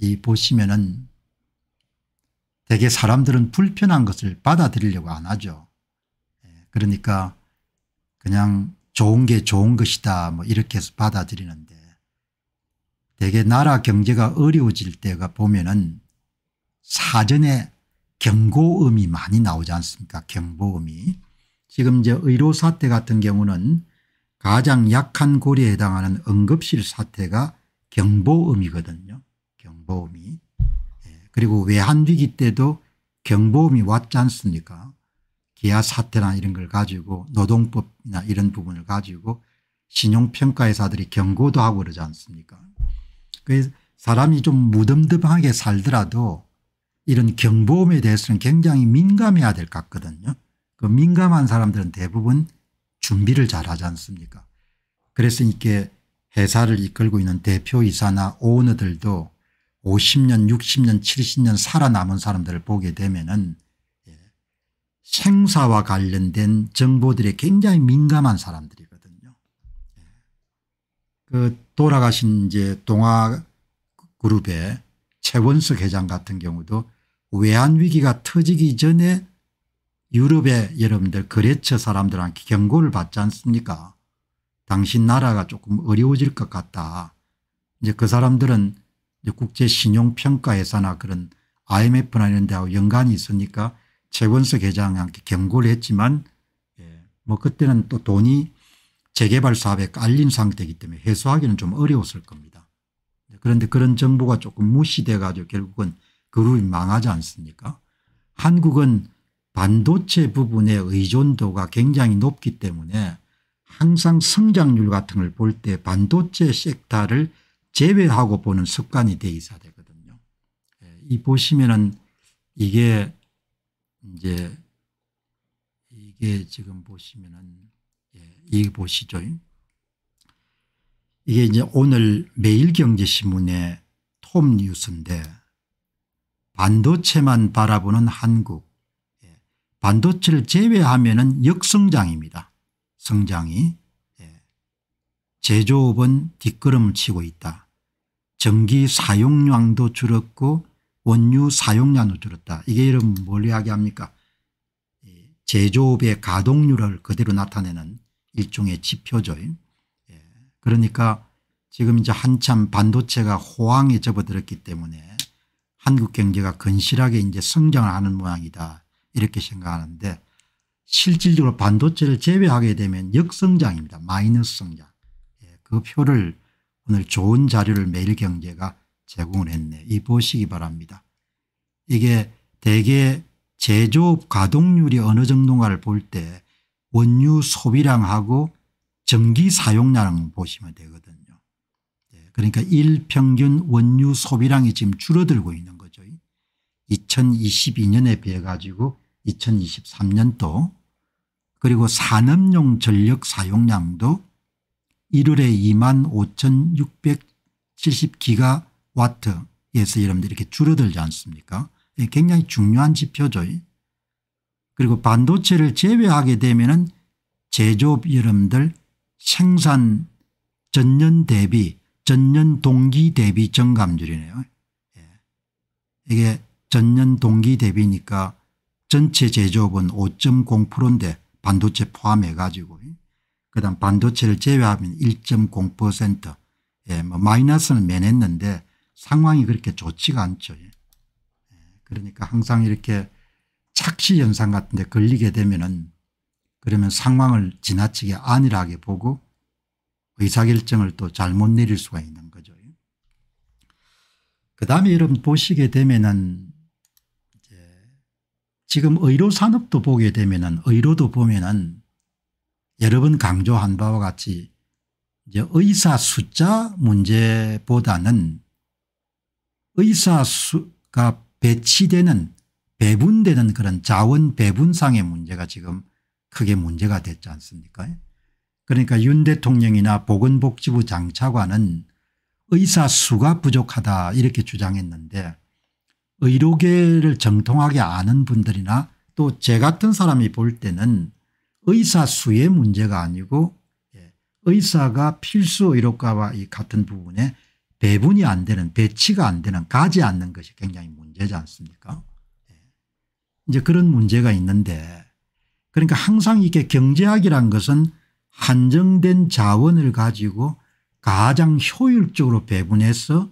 이 보시면은 대개 사람들은 불편한 것을 받아들이려고 안 하죠. 예, 그러니까 그냥 좋은 게 좋은 것이다 뭐 이렇게 해서 받아들이는데 대개 나라 경제가 어려워질 때가 보면은 사전에 경고음이 많이 나오지 않습니까 경보음이 지금 이제 의료 사태 같은 경우는 가장 약한 고리에 해당하는 응급실 사태가 경보음이거든요 보험이 예, 그리고 외환위기 때도 경보음이 왔지 않습니까 기아 사태나 이런 걸 가지고 노동법이나 이런 부분을 가지고 신용평가회사들이 경고도 하고 그러지 않습니까 그래서 사람이 좀 무덤덤하게 살더라도 이런 경보험에 대해서는 굉장히 민감해야 될 것 같거든요 그 민감한 사람들은 대부분 준비를 잘 하지 않습니까 그래서 이렇게 회사를 이끌고 있는 대표이사나 오너들도 50년 60년 70년 살아남은 사람들을 보게 되면 은 예, 생사와 관련된 정보들이 굉장히 민감한 사람들이거든요. 예, 그 돌아가신 이제 동아그룹의 최원석 회장 같은 경우도 외환위기가 터지기 전에 유럽의 여러분들 거래처 사람들한테 경고를 받지 않습니까 당신 나라가 조금 어려워질 것 같다. 이제 그 사람들은 국제신용평가회사나 그런 IMF나 이런 데하고 연관이 있으니까 최원석 회장한테 경고를 했지만 예, 뭐 그때는 또 돈이 재개발 사업에 깔린 상태이기 때문에 해소하기는 좀 어려웠을 겁니다. 그런데 그런 정보가 조금 무시돼 가지고 결국은 그룹이 망하지 않습니까 한국은 반도체 부분의 의존도가 굉장히 높기 때문에 항상 성장률 같은 걸 볼 때 반도체 섹터를 제외하고 보는 습관이 돼 있어야 되거든요. 예, 이 보시면은 이게 이제 이게 지금 보시면은 예, 이 보시죠. 이게 이제 오늘 매일경제신문의 톰 뉴스인데 반도체만 바라보는 한국 예, 반도체를 제외하면은 역성장입니다. 성장이 예, 제조업은 뒷걸음을 치고 있다. 전기 사용량도 줄었고 원유 사용량도 줄었다. 이게 이름 뭘 이야기합니까 제조업의 가동률을 그대로 나타내는 일종의 지표죠. 예. 그러니까 지금 이제 한참 반도체가 호황에 접어들었기 때문에 한국 경제가 건실하게 이제 성장하는 모양이다 이렇게 생각하는데 실질적으로 반도체를 제외하게 되면 역성장입니다. 마이너스 성장. 예, 그 표를 오늘 좋은 자료를 매일경제가 제공을 했네. 이 보시기 바랍니다. 이게 대개 제조업 가동률이 어느 정도인가를 볼 때 원유 소비량하고 전기 사용량 보시면 되거든요. 네, 그러니까 일평균 원유 소비량이 지금 줄어들고 있는 거죠. 2022년에 비해 가지고 2023년도 그리고 산업용 전력 사용량도 일월에 2만 5670기가 와트에서 여러분들 이렇게 줄어들지 않습니까 예, 굉장히 중요한 지표죠. 그리고 반도체를 제외하게 되면 은 제조업 여러분들 생산 전년 대비 전년 동기 대비 증감률이네요. 예. 이게 전년 동기 대비니까 전체 제조업은 5.0%인데 반도체 포함해 가지고 그다음 반도체를 제외하면 1.0% 예, 뭐 마이너스는 면했는데 상황이 그렇게 좋지가 않죠. 예. 그러니까 항상 이렇게 착시 현상 같은 데 걸리게 되면은 그러면 상황을 지나치게 안일하게 보고 의사결정을 또 잘못 내릴 수가 있는 거죠. 예. 그 다음에 여러분 보시게 되면은 지금 의료산업도 보게 되면은 의료도 보면은 여러 번 강조한 바와 같이 이제 의사 숫자 문제보다는 의사 수가 배치되는 배분되는 그런 자원 배분상의 문제가 지금 크게 문제가 됐지 않습니까 그러니까 윤 대통령이나 보건복지부 장차관은 의사 수가 부족하다 이렇게 주장했는데 의료계를 정통하게 아는 분들이나 또 제 같은 사람이 볼 때는 의사 수의 문제가 아니고 예, 의사가 필수 의료과와 같은 부분에 배분이 안 되는 배치가 안 되는 가지 않는 것이 굉장히 문제지 않습니까 예. 이제 그런 문제가 있는데 그러니까 항상 이게 렇 경제학이란 것은 한정된 자원을 가지고 가장 효율적으로 배분해서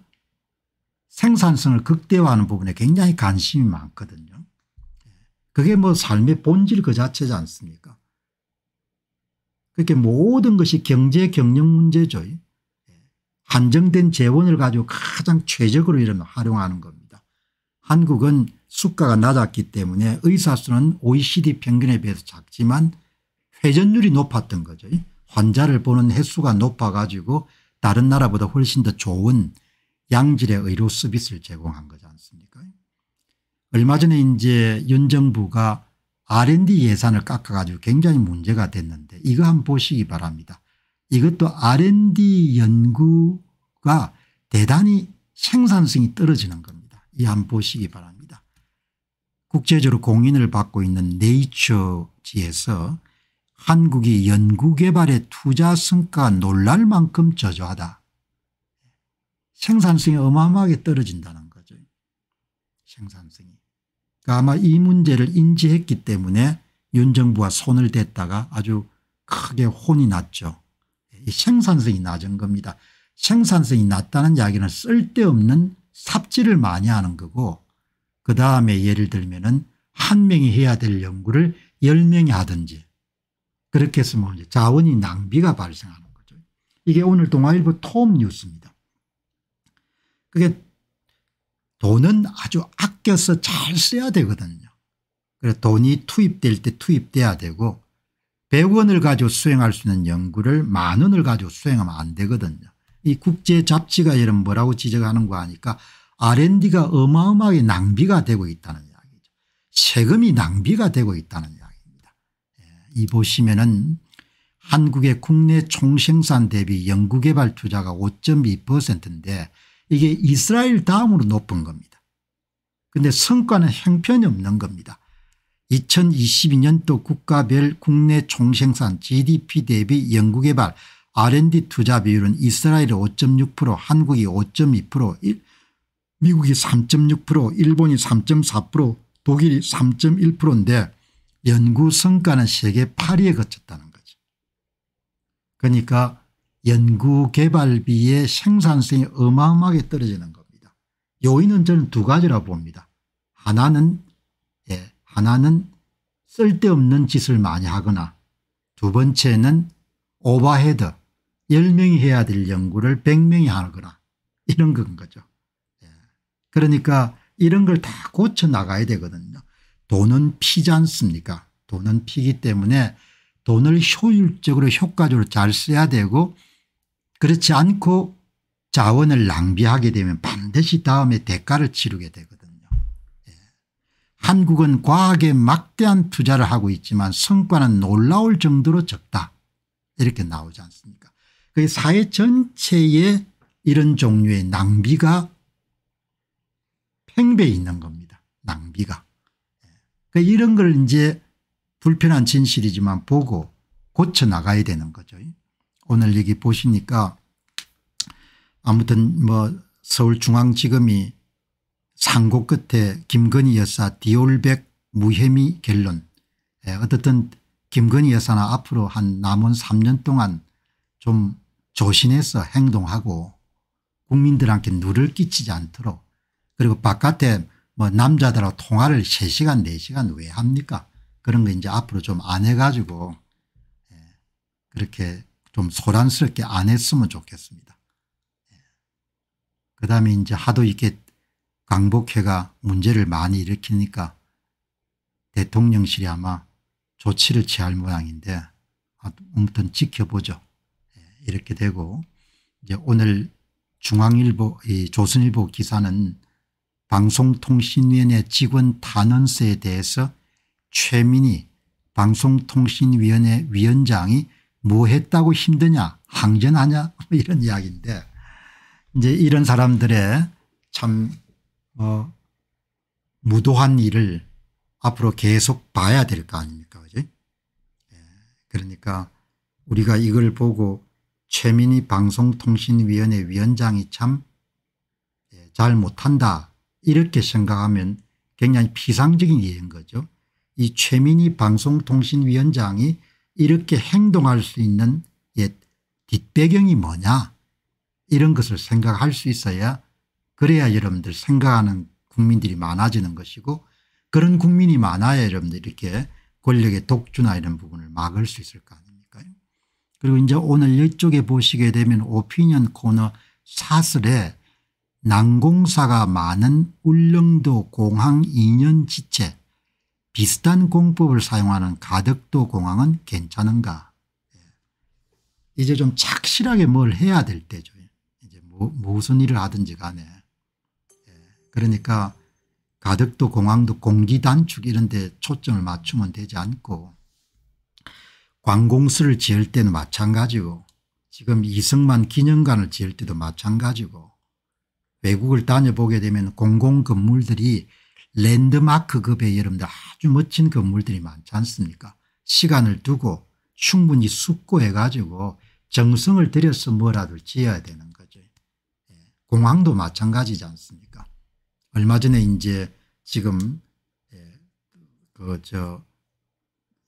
생산성을 극대화하는 부분에 굉장히 관심이 많거든요. 예. 그게 뭐 삶의 본질 그 자체지 않습니까 그렇게 모든 것이 경제 경영 문제죠. 한정된 재원을 가지고 가장 최적으로 이런 활용하는 겁니다. 한국은 수가가 낮았기 때문에 의사수는 OECD 평균에 비해서 작지만 회전율이 높았던 거죠. 환자를 보는 횟수가 높아 가지고 다른 나라보다 훨씬 더 좋은 양질의 의료 서비스를 제공한 거지 않습니까 얼마 전에 이제 윤 정부가 R&D 예산을 깎아가지고 굉장히 문제가 됐는데 이거 한번 보시기 바랍니다. 이것도 R&D 연구가 대단히 생산성이 떨어지는 겁니다. 이 한번 보시기 바랍니다. 국제적으로 공인을 받고 있는 네이처지에서 한국이 연구개발에 투자 성과가 놀랄 만큼 저조하다. 생산성이 어마어마하게 떨어진다는 거죠. 생산성이. 그러니까 아마 이 문제를 인지했기 때문에 윤 정부와 손을 댔다가 아주 크게 혼이 났죠. 생산성이 낮은 겁니다. 생산성이 낮다는 이야기는 쓸데없는 삽질을 많이 하는 거고 그다음에 예를 들면 은한 명이 해야 될 연구를 10명이 하든지 그렇게 했으면 자원이 낭비가 발생하는 거죠. 이게 오늘 동아일보 톰 뉴스입니다. 그게 돈은 아주 아껴서 잘 써야 되거든요. 그래서 돈이 투입될 때 투입돼야 되고 100원을 가지고 수행할 수 있는 연구를 만 원을 가지고 수행하면 안 되거든요. 이 국제 잡지가 이런 뭐라고 지적하는 거 하니까 R&D가 어마어마하게 낭비가 되고 있다는 이야기죠. 세금이 낭비가 되고 있다는 이야기입니다. 예, 이 보시면은 한국의 국내 총생산 대비 연구개발 투자가 5.2%인데 이게 이스라엘 다음으로 높은 겁니다. 근데 성과는 형편이 없는 겁니다. 2022년도 국가별 국내 총생산 gdp 대비 연구개발 r&d 투자 비율은 이스라엘이 5.6% 한국이 5.2% 미국이 3.6% 일본이 3.4% 독일이 3.1%인데 연구 성과는 세계 8위에 그쳤다는 거죠. 그러니까 연구개발비의 생산성이 어마어마하게 떨어지는 겁니다. 요인은 저는 두 가지라고 봅니다. 하나는 예, 하나는 쓸데없는 짓을 많이 하거나 두 번째는 오버헤드 10명이 해야 될 연구를 100명이 하거나 이런 건 거죠. 예. 그러니까 이런 걸 다 고쳐 나가야 되거든요. 돈은 피지 않습니까 돈은 피기 때문에 돈을 효율적으로 효과적으로 잘 써야 되고 그렇지 않고 자원을 낭비하게 되면 반드시 다음에 대가를 치르게 되거든요. 예. 한국은 과학에 막대한 투자를 하고 있지만 성과는 놀라울 정도로 적다. 이렇게 나오지 않습니까 그 사회 전체에 이런 종류의 낭비가 팽배 있는 겁니다. 낭비가. 예. 그 이런 걸 이제 불편한 진실이지만 보고 고쳐나가야 되는 거죠. 오늘 여기 보시니까 아무튼 뭐 서울중앙지검이 상고 끝에 김건희 여사 디올백 무혐의 결론 예, 어떻든 김건희 여사나 앞으로 한 남은 3년 동안 좀조신해서 행동하고 국민들한테 누를 끼치지 않도록 그리고 바깥에 뭐 남자들하고 통화를 3시간 4시간 왜 합니까 그런 거 이제 앞으로 좀 안 해가지고 예, 그렇게 좀 소란스럽게 안 했으면 좋겠습니다. 예. 그 다음에 이제 하도 이렇게 광복회가 문제를 많이 일으키니까 대통령실이 아마 조치를 취할 모양인데 아무튼 지켜보죠. 예, 이렇게 되고 이제 오늘 중앙일보 이 조선일보 기사는 방송통신위원회 직원 탄원서에 대해서 최민희 방송통신위원회 위원장이 뭐 했다고 힘드냐 항전하냐 뭐 이런 이야기인데 이제 이런 사람들의 참 어, 무도한 일을 앞으로 계속 봐야 될 거 아닙니까 그지 예. 그러니까 우리가 이걸 보고 최민희 방송통신위원회 위원장이 참잘 예, 못한다 이렇게 생각하면 굉장히 피상적인 예인 거죠. 이 최민희 방송통신위원장이 이렇게 행동할 수 있는 뒷배경이 뭐냐 이런 것을 생각할 수 있어야 그래야 여러분들 생각하는 국민들이 많아지는 것이고 그런 국민이 많아야 여러분들 이렇게 권력의 독주나 이런 부분을 막을 수 있을 거 아닙니까 그리고 이제 오늘 이쪽에 보시게 되면 오피니언 코너 사슬에 난공사가 많은 울릉도 공항 2년 지체 비슷한 공법을 사용하는 가덕도 공항은 괜찮은가 예. 이제 좀 착실하게 뭘 해야 될 때죠. 이제 뭐, 무슨 일을 하든지 간에. 예. 그러니까 가덕도 공항도 공기 단축 이런 데 초점을 맞추면 되지 않고 관공서를 지을 때는 마찬가지고 지금 이승만 기념관을 지을 때도 마찬가지고 외국을 다녀보게 되면 공공 건물들이 랜드마크급의 여러분들 아주 멋진 건물들이 많지 않습니까 시간을 두고 충분히 숙고해 가지고 정성을 들여서 뭐라도 지어야 되는 거죠. 예, 공항도 마찬가지지 않습니까 얼마 전에 이제 지금 예, 그저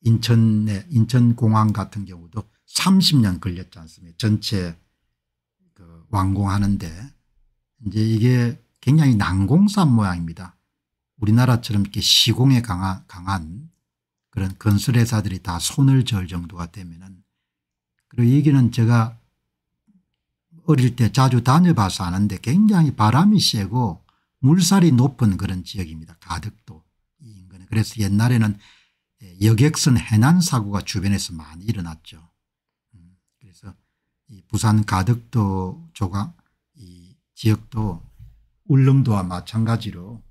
인천의 인천공항 같은 경우도 30년 걸렸지 않습니까 전체 그 완공하는데 이제 이게 굉장히 난공산 모양입니다. 우리나라처럼 이렇게 시공에 강한 그런 건설회사들이 다 손을 절 정도가 되면은 그리고 여기는 제가 어릴 때 자주 다녀봐서 아는데 굉장히 바람이 세고 물살이 높은 그런 지역입니다. 가득도 그래서 옛날에는 예, 여객선 해난 사고가 주변에서 많이 일어났죠. 음, 그래서 부산 가덕도 조각 이 지역도 울릉도와 마찬가지로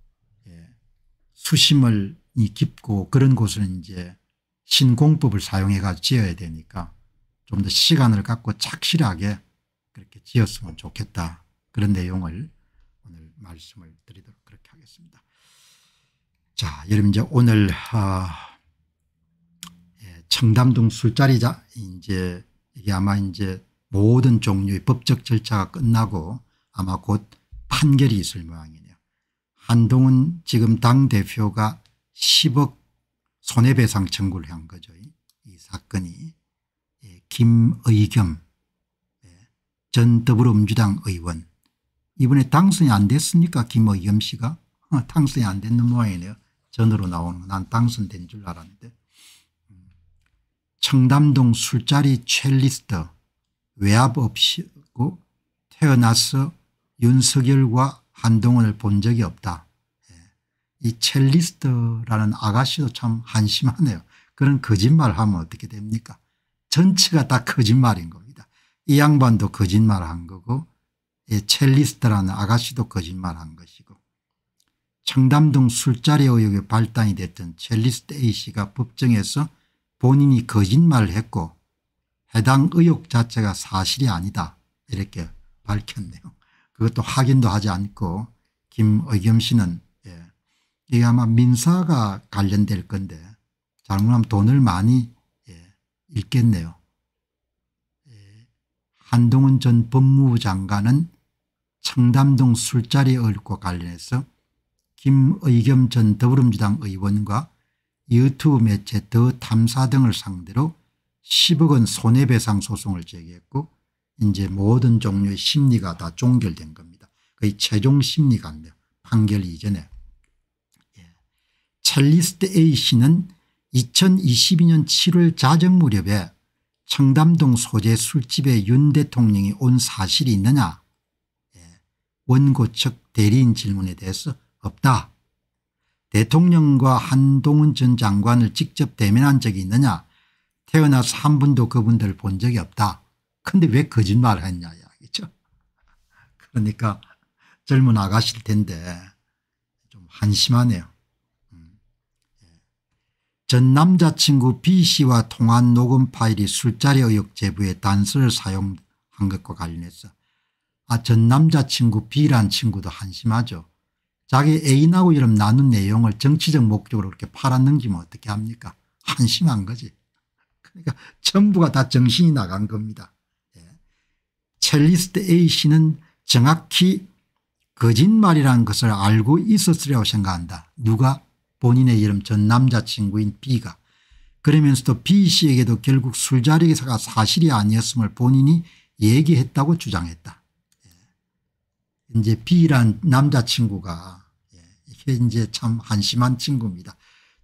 수심을 깊고 그런 곳은 이제 신공법을 사용해 가지고 지어야 되니까 좀 더 시간을 갖고 착실하게 그렇게 지었으면 좋겠다 그런 내용을 오늘 말씀을 드리도록 그렇게 하겠습니다. 자 여러분 이제 오늘 아, 예, 청담동 술자리자 이제 이게 아마 이제 모든 종류의 법적 절차가 끝나고 아마 곧 판결이 있을 모양이에요. 한동훈 지금 당대표가 10억 손해배상 청구를 한 거죠. 이 사건이 예, 김의겸 예, 전 더불어민주당 의원 이번에 당선이 안 됐습니까 김의겸 씨가 어, 당선이 안 됐는 모양이네요. 전으로 나오는 거. 난 당선된 줄 알았는데 청담동 술자리 첼리스트 외압 없이고 태어나서 윤석열과 한동훈을 본 적이 없다. 예. 이 첼리스트라는 아가씨도 참 한심하네요. 그런 거짓말을 하면 어떻게 됩니까 전체가 다 거짓말인 겁니다. 이 양반도 거짓말한 거고 예, 첼리스트라는 아가씨도 거짓말한 것이고 청담동 술자리 의혹에 발단이 됐던 첼리스트 A씨가 법정에서 본인이 거짓말을 했고 해당 의혹 자체가 사실이 아니다 이렇게 밝혔네요. 그것도 확인도 하지 않고 김의겸 씨는 예. 이게 아마 민사가 관련될 건데 잘못하면 돈을 많이 예. 잃겠네요. 예. 한동훈 전 법무부 장관은 청담동 술자리 얽고 관련해서 김의겸 전 더불어민주당 의원과 유튜브 매체 더 탐사 등을 상대로 10억 원 손해배상 소송을 제기했고 이제 모든 종류의 심리가 다 종결된 겁니다. 거의 최종 심리가입니다. 판결 이전에. 예. 첼리스트 A 씨는 2022년 7월 자정 무렵에 청담동 소재 술집에 윤 대통령이 온 사실이 있느냐 예. 원고 측 대리인 질문에 대해서 없다. 대통령과 한동훈 전 장관을 직접 대면한 적이 있느냐 태어나서 한 번도 그분들을 본 적이 없다. 근데 왜 거짓말 을 했냐 이야기죠. 그러니까 젊은 아가씨일 텐데 좀 한심하네요. 음. 예. 전 남자친구 B씨와 통한 녹음 파일이 술자리 의혹 제보에 단서를 사용한 것과 관련해서 아, 전 남자친구 B란 친구도 한심하죠. 자기 애인하고 이런 나눈 내용을 정치적 목적으로 이렇게 팔아넘기면 어떻게 합니까? 한심한 거지. 그러니까 전부가 다 정신이 나간 겁니다. 첼리스트 A씨는 정확히 거짓말이라는 것을 알고 있었으리라고 생각한다. 누가 본인의 이름 전 남자친구인 B가 그러면서도 B씨에게도 결국 술자리에서가 사실이 아니었음을 본인이 얘기했다고 주장했다. 예. 이제 B란 남자친구가 예, 이제 참 한심한 친구입니다.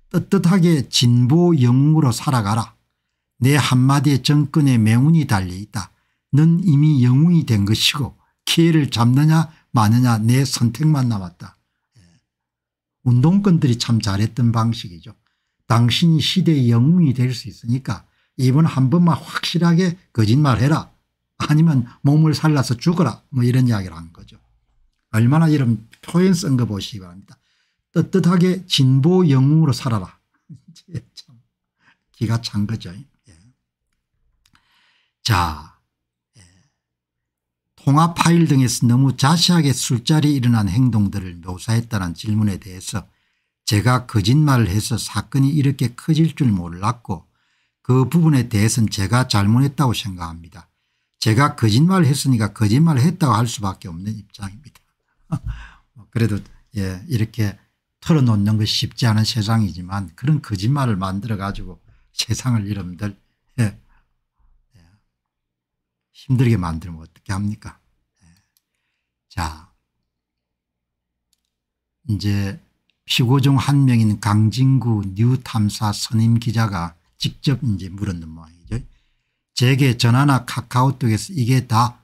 떳떳하게 진보 영웅으로 살아가라. 내 한마디에 정권의 명운이 달려있다. 넌 이미 영웅이 된 것이고 기회를 잡느냐 마느냐 내 선택만 남았다. 예. 운동권들이 참 잘했던 방식이죠. 당신이 시대의 영웅이 될 수 있으니까 이번 한 번만 확실하게 거짓말해라 아니면 몸을 살라서 죽어라 뭐 이런 이야기를 한 거죠. 얼마나 이런 표현 쓴 거 보시기 바랍니다. 떳떳하게 진보 영웅으로 살아라. 참 기가 찬 거죠. 예. 자 통화 파일 등에서 너무 자세하게 술자리에 일어난 행동들을 묘사했다는 질문에 대해서 제가 거짓말을 해서 사건이 이렇게 커질 줄 몰랐고 그 부분에 대해서는 제가 잘못했다고 생각합니다. 제가 거짓말을 했으니까 거짓말을 했다고 할 수밖에 없는 입장입니다. 뭐 그래도 예 이렇게 털어놓는 것이 쉽지 않은 세상이지만 그런 거짓말을 만들어 가지고 세상을 이름들 힘들게 만들면 어떻게 합니까? 예. 자, 이제 피고 중 한 명인 강진구 뉴탐사 선임 기자가 직접 이제 물었는 모양이죠. 제게 전화나 카카오톡에서 이게 다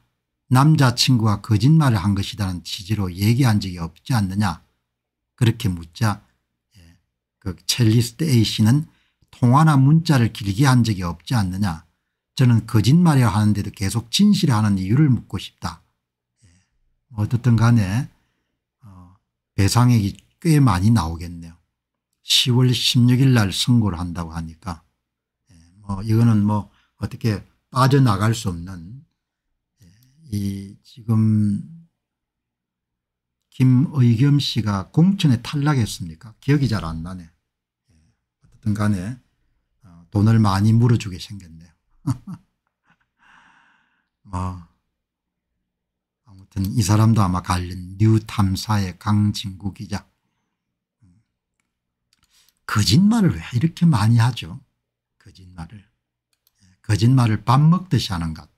남자친구가 거짓말을 한 것이라는 취지로 얘기한 적이 없지 않느냐 그렇게 묻자 예, 그 첼리스트 A씨는 통화나 문자를 길게 한 적이 없지 않느냐 저는 거짓말이야 하는데도 계속 진실하는 이유를 묻고 싶다. 예. 어떻든 간에 어, 배상액이 꽤 많이 나오겠네요. 10월 16일 날 선고를 한다고 하니까 예, 뭐 이거는 뭐 어떻게 빠져나갈 수 없는 예, 이 지금 김의겸 씨가 공천에 탈락했습니까? 기억이 잘 안 나네. 어쨌든 간에 어, 돈을 많이 물어주게 생겼네요. 뭐 아무튼 이 사람도 아마 갈린 뉴 탐사의 강진구 기자. 거짓말을 왜 이렇게 많이 하죠? 거짓말을. 거짓말을 밥 먹듯이 하는 것 같아요.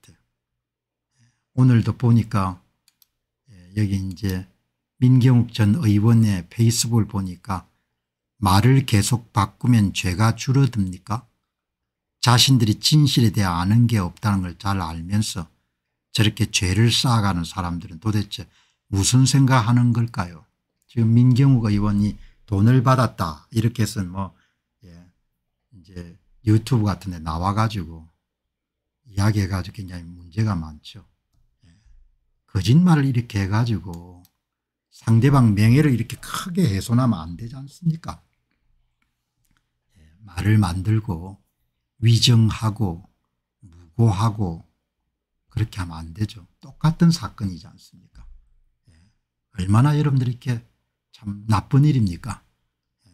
오늘도 보니까 예, 여기 이제 민경욱 전 의원의 페이스북을 보니까 말을 계속 바꾸면 죄가 줄어듭니까? 자신들이 진실에 대해 아는 게 없다는 걸 잘 알면서 저렇게 죄를 쌓아가는 사람들은 도대체 무슨 생각하는 걸까요 지금 민경욱 의원이 돈을 받았다 이렇게 해서 뭐예 이제 유튜브 같은 데 나와가지고 이야기해가지고 굉장히 문제가 많죠. 예 거짓말을 이렇게 해가지고 상대방 명예를 이렇게 크게 훼손하면 안 되지 않습니까 예, 말을 만들고 위정하고 무고하고 그렇게 하면 안 되죠. 똑같은 사건이지 않습니까? 예. 얼마나 여러분들 이렇게 참 나쁜 일입니까? 예.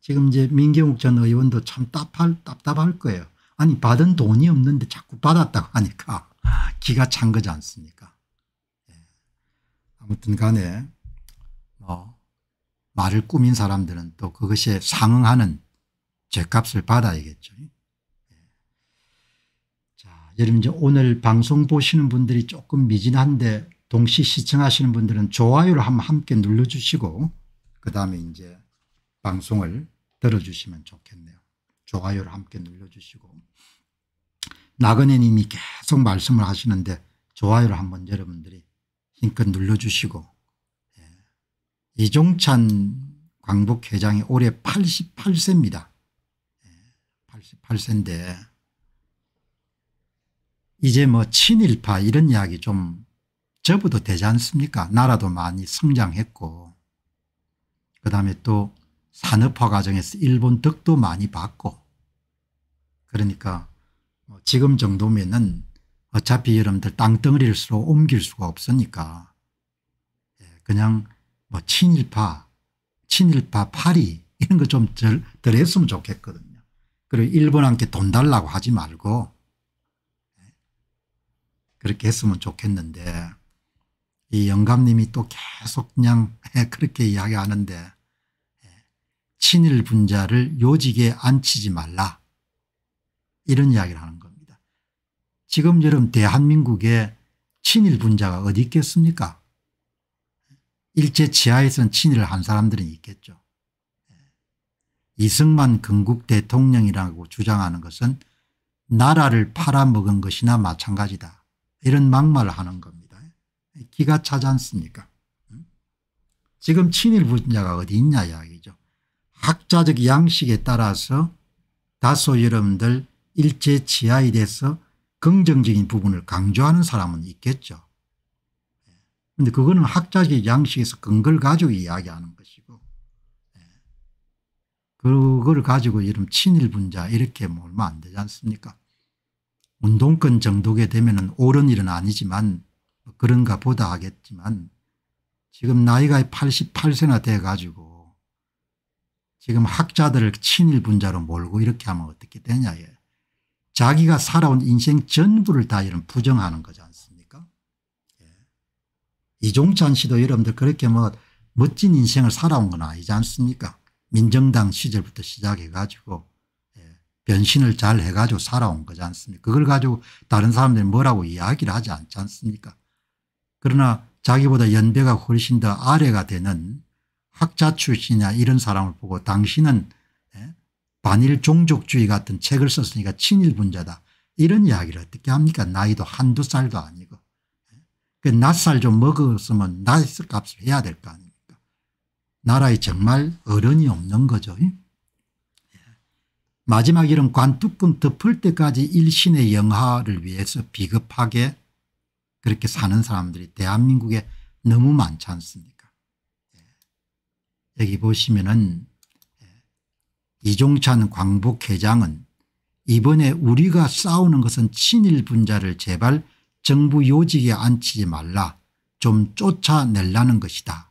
지금 이제 민경욱 전 의원도 참 답할, 답답할 거예요. 아니 받은 돈이 없는데 자꾸 받았다고 하니까 아. 기가 찬 거지 않습니까? 예. 아무튼 간에 뭐 말을 꾸민 사람들은 또 그것에 상응하는 죄값을 받아야겠죠. 예를 들면 오늘 방송 보시는 분들이 조금 미진한데 동시 시청하시는 분들은 좋아요를 한번 함께 눌러주시고 그 다음에 이제 방송을 들어주시면 좋겠네요. 좋아요를 함께 눌러주시고 나그네 님이 계속 말씀을 하시는데 좋아요를 한번 여러분들이 힘껏 눌러주시고 예. 이종찬 광복회장이 올해 88세입니다. 예. 88세인데 이제 뭐 친일파 이런 이야기 좀 접어도 되지 않습니까 나라도 많이 성장했고 그다음에 또 산업화 과정에서 일본 덕도 많이 받고 그러니까 뭐 지금 정도면은 어차피 여러분들 땅덩어리일수록 옮길 수가 없으니까 예, 그냥 뭐 친일파 친일파 파리 이런 거 좀 덜 했으면 좋겠거든요. 그리고 일본한테 돈 달라고 하지 말고 그렇게 했으면 좋겠는데 이 영감님이 또 계속 그냥 그렇게 이야기하는데 예, 친일 분자를 요직에 앉히지 말라 이런 이야기를 하는 겁니다. 지금 여러 대한민국에 친일 분자가 어디 있겠습니까 일제 지하에서는 친일을 한 사람들은 있겠죠. 예, 이승만 건국 대통령이라고 주장하는 것은 나라를 팔아먹은 것이나 마찬가지다. 이런 막말을 하는 겁니다. 기가 차지 않습니까? 지금 친일 분야가 어디 있냐 이야기죠. 학자적 양식에 따라서 다소 여러분들 일제 치하에 대해서 긍정적인 부분을 강조하는 사람은 있겠죠. 그런데 그거는 학자적 양식에서 근거를 가지고 이야기하는 것이고 예. 그걸 가지고 이런 친일 분자 이렇게 몰면 안 되지 않습니까? 운동권 정도게 되면 옳은 일은 아니지만 그런가 보다 하겠지만 지금 나이가 88세나 돼 가지고 지금 학자들을 친일 분자로 몰고 이렇게 하면 어떻게 되냐 예. 자기가 살아온 인생 전부를 다 이런 부정하는 거지 않습니까 예. 이종찬 씨도 여러분들 그렇게 뭐 멋진 인생을 살아온 건 아니지 않습니까 민정당 시절부터 시작해 가지고 변신을 잘 해가지고 살아온 거지 않습니까 그걸 가지고 다른 사람들이 뭐라고 이야기를 하지 않지 않습니까 그러나 자기보다 연배가 훨씬 더 아래가 되는 학자 출신이나 이런 사람을 보고 당신은 예, 반일 종족주의 같은 책을 썼으니까 친일 분자다. 이런 이야기를 어떻게 합니까 나이도 한두 살도 아니고. 그 낯살 좀 먹었으면 낯값을 해야 될 거 아닙니까 나라에 정말 어른이 없는 거죠. 마지막 이름 관뚜껑 덮을 때까지 일신의 영화를 위해서 비겁하게 그렇게 사는 사람들이 대한민국에 너무 많지 않습니까 예. 여기 보시면은 예. 이종찬 광복회장은 이번에 우리가 싸우는 것은 친일 분자를 제발 정부 요직에 앉히지 말라 좀 쫓아내라는 것이다.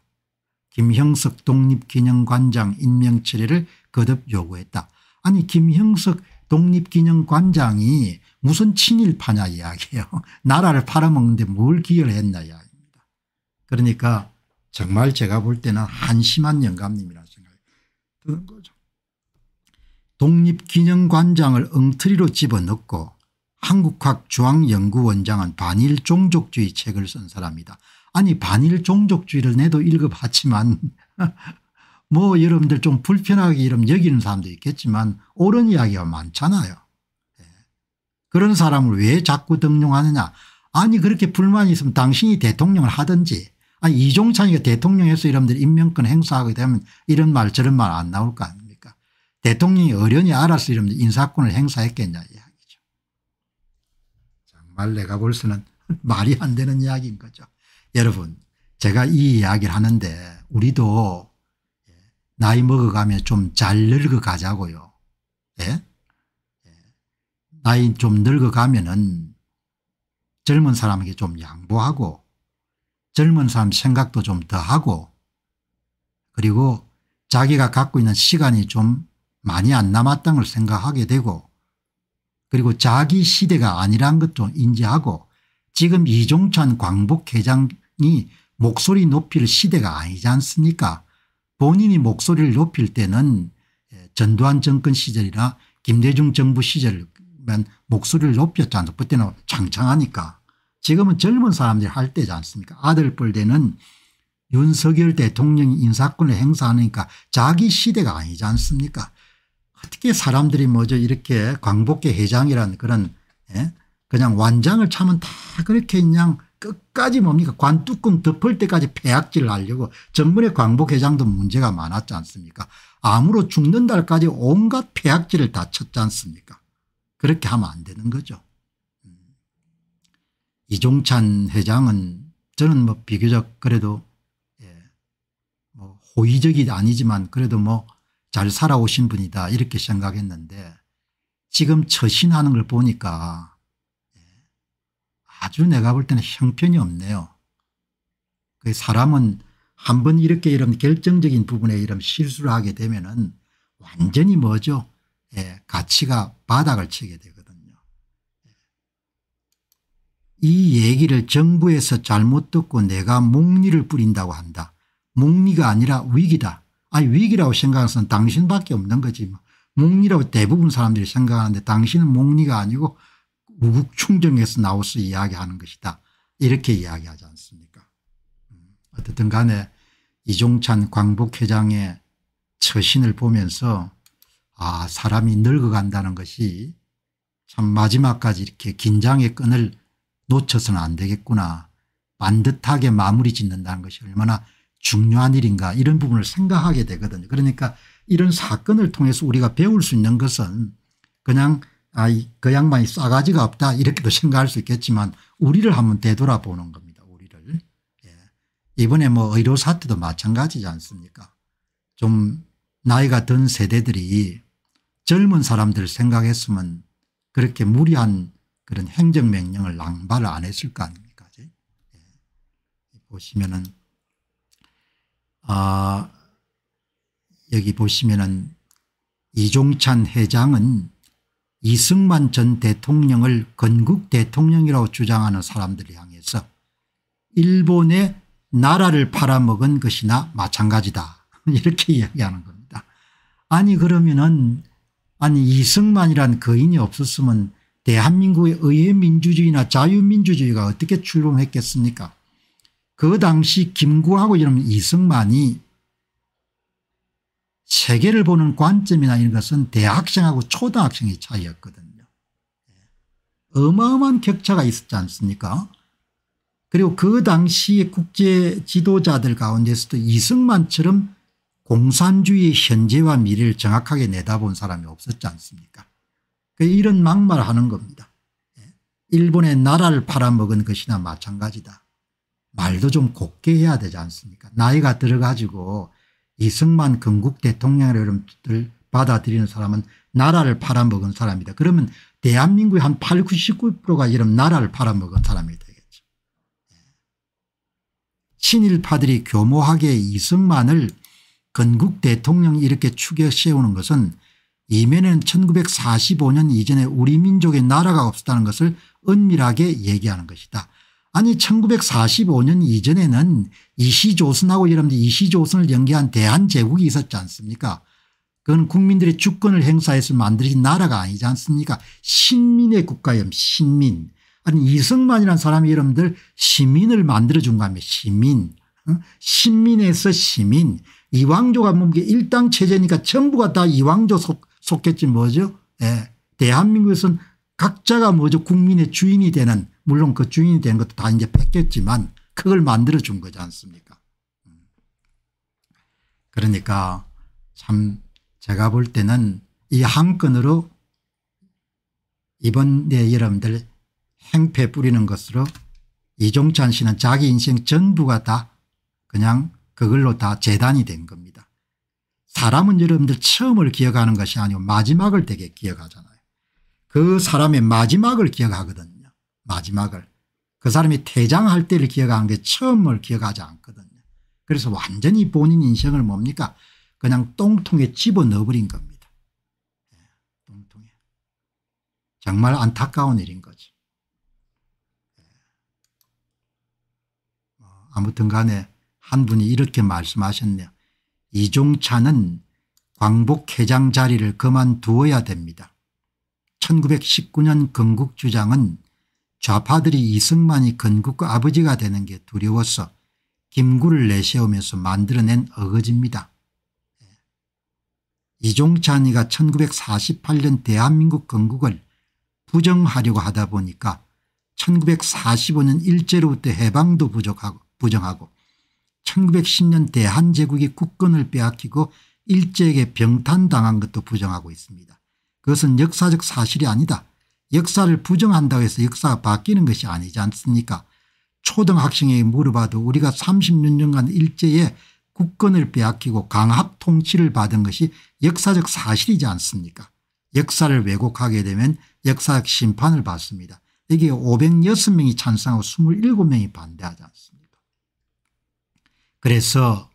김형석 독립기념관장 임명 처리를 거듭 요구했다. 아니 김형석 독립기념관장이 무슨 친일파냐 이야기예요. 나라를 팔아먹는데 뭘 기여를 했냐 이야기입니다. 그러니까 정말 제가 볼 때는 한심한 영감님이라 생각이 는 거죠. 독립기념관장을 엉터리로 집어넣고 한국학 중앙연구원장은 반일 종족주의 책을 쓴 사람이다. 아니 반일 종족주의를 내도 읽어봤지만 뭐 여러분들 좀 불편하게 이름 여기는 사람도 있겠지만 옳은 이야기가 많잖아요. 예. 그런 사람을 왜 자꾸 등용하느냐. 아니 그렇게 불만이 있으면 당신이 대통령을 하든지 아니 이종찬이가 대통령에서 여러분들 임명권 행사하게 되면 이런 말 저런 말 안 나올 거 아닙니까. 대통령이 어련히 알아서 여러분들 인사권을 행사했겠냐 이야기죠. 정말 내가 볼 수는 말이 안 되는 이야기인 거죠. 여러분 제가 이 이야기를 하는데 우리도 나이 먹어가며 좀잘 늙어가자고요. 예? 예? 나이 좀 늙어가면은 젊은 사람에게 좀 양보하고 젊은 사람 생각도 좀 더 하고 그리고 자기가 갖고 있는 시간이 좀 많이 안남았다걸 생각하게 되고 그리고 자기 시대가 아니란 것도 인지하고 지금 이종찬 광복회장이 목소리 높일 시대가 아니지 않습니까 본인이 목소리를 높일 때는 예, 전두환 정권 시절이나 김대중 정부 시절만 목소리를 높였지 않습니까 그때는 창창하니까. 지금은 젊은 사람들이 할 때지 않습니까 아들뻘 때는 윤석열 대통령이 인사권을 행사하니까 자기 시대가 아니지 않습니까 어떻게 사람들이 뭐저 이렇게 광복계 회장이라는 그런 예? 그냥 완장을 차면 다 그렇게 그냥 끝까지 뭡니까 관뚜껑 덮을 때까지 폐악질을 하려고 전번에 광복회장도 문제가 많았지 않습니까 암으로 죽는 날까지 온갖 폐악질을 다 쳤지 않습니까 그렇게 하면 안 되는 거죠. 음. 이종찬 회장은 저는 뭐 비교적 그래도 예, 뭐 호의적이 아니지만 그래도 뭐 잘 살아오신 분이다 이렇게 생각했는데 지금 처신하는 걸 보니까 아주 내가 볼 때는 형편이 없네요. 그 사람은 한 번 이렇게 이런 결정적인 부분에 이런 실수를 하게 되면은 완전히 뭐죠? 예, 가치가 바닥을 치게 되거든요. 이 얘기를 정부에서 잘못 듣고 내가 묵리를 뿌린다고 한다. 묵리가 아니라 위기다. 아니 위기라고 생각해는 당신밖에 없는 거지. 묵리라고 뭐. 대부분 사람들이 생각하는데 당신은 묵리가 아니고 우국충정에서 나오서 이야기하는 것이다. 이렇게 이야기하지 않습니까 음, 어쨌든 간에 이종찬 광복회장의 처신을 보면서 아 사람이 늙어간다는 것이 참 마지막까지 이렇게 긴장의 끈을 놓쳐서는 안 되겠구나 반듯하게 마무리 짓는다는 것이 얼마나 중요한 일인가 이런 부분을 생각하게 되거든요. 그러니까 이런 사건을 통해서 우리가 배울 수 있는 것은 그냥 아, 이, 그 양반이 싸가지가 없다 이렇게도 생각할 수 있겠지만 우리를 한번 되돌아보는 겁니다. 우리를. 예. 이번에 뭐 의료 사태도 마찬가지지 않습니까 좀 나이가 든 세대들이 젊은 사람들 생각했으면 그렇게 무리한 그런 행정명령을 낭발을 안 했을 거 아닙니까 예. 보시면은 아 여기 보시면은 이종찬 회장은 이승만 전 대통령을 건국 대통령이라고 주장하는 사람들을 향해서 일본의 나라를 팔아먹은 것이나 마찬가지다 이렇게 이야기하는 겁니다. 아니 그러면은 아니 이승만이란 거인이 없었으면 대한민국의 의회민주주의나 자유민주주의가 어떻게 출범했겠습니까 그 당시 김구하고 이러면 이승만이 세계를 보는 관점이나 이런 것은 대학생하고 초등학생의 차이였거든요. 예. 어마어마한 격차가 있었지 않습니까 그리고 그 당시 국제 지도자들 가운데서도 이승만처럼 공산주의 현재와 미래를 정확하게 내다본 사람이 없었지 않습니까 그 이런 막말하는 겁니다. 예. 일본의 나라를 팔아먹은 것이나 마찬가지다. 말도 좀 곱게 해야 되지 않습니까 나이가 들어가지고 이승만 건국 대통령이라를 받아들이는 사람은 나라를 팔아먹은 사람이다. 그러면 대한민국의 한 8, 99%가 이런 나라를 팔아먹은 사람이 되겠죠. 예. 친일파들이 교묘하게 이승만을 건국 대통령이 렇게 추겨 세우는 것은 이면에는 1945년 이전에 우리 민족의 나라가 없었다는 것을 은밀하게 얘기하는 것이다. 아니 1945년 이전에는 이시조선하고 여러분들 이시조선을 연계한 대한제국이 있었지 않습니까 그건 국민들의 주권을 행사해서 만들어진 나라가 아니지 않습니까 신민의 국가염 신민 아니 이승만이라는 사람이 여러분들 시민을 만들어준 겁니다 시민 어? 신민에서 시민 이왕조가 뭔게 일당 체제니까 전부가 다 이왕조 속, 속겠지 뭐죠 예. 대한민국에서는 각자가 뭐죠 국민의 주인이 되는 물론 그 주인이 되는 것도 다 이제 뺏겼지만 그걸 만들어 준 거지 않습니까? 음. 그러니까 참 제가 볼 때는 이 한 건으로 이번에 여러분들 행패 뿌리는 것으로 이종찬 씨는 자기 인생 전부가 다 그냥 그걸로 다 재단이 된 겁니다. 사람은 여러분들 처음을 기억하는 것이 아니고 마지막을 되게 기억하잖아요. 그 사람의 마지막을 기억하거든요. 마지막을. 그 사람이 퇴장할 때를 기억하는게 처음을 기억하지 않거든요. 그래서 완전히 본인 인생을 뭡니까 그냥 똥통에 집어넣어버린 겁니다. 네, 똥통에. 정말 안타까운 일인 거죠 네. 아무튼 간에 한 분이 이렇게 말씀하셨네요. 이종찬은 광복 회장 자리를 그만두어야 됩니다. 1919년 건국주장은 좌파들이 이승만이 건국과 아버지가 되는 게 두려워서 김구를 내세우면서 만들어낸 어거지입니다. 예. 이종찬이가 1948년 대한민국 건국을 부정하려고 하다 보니까 1945년 일제로부터 해방도 부족하고 부정하고 1910년 대한제국이 국권을 빼앗기고 일제에게 병탄당한 것도 부정하고 있습니다. 그것은 역사적 사실이 아니다. 역사를 부정한다고 해서 역사가 바뀌는 것이 아니지 않습니까 초등학생에게 물어봐도 우리가 36년간 일제에 국권을 빼앗기고 강압 통치를 받은 것이 역사적 사실이지 않습니까 역사를 왜곡하게 되면 역사적 심판을 받습니다. 이게 506명이 찬성하고 27명이 반대하지 않습니까 그래서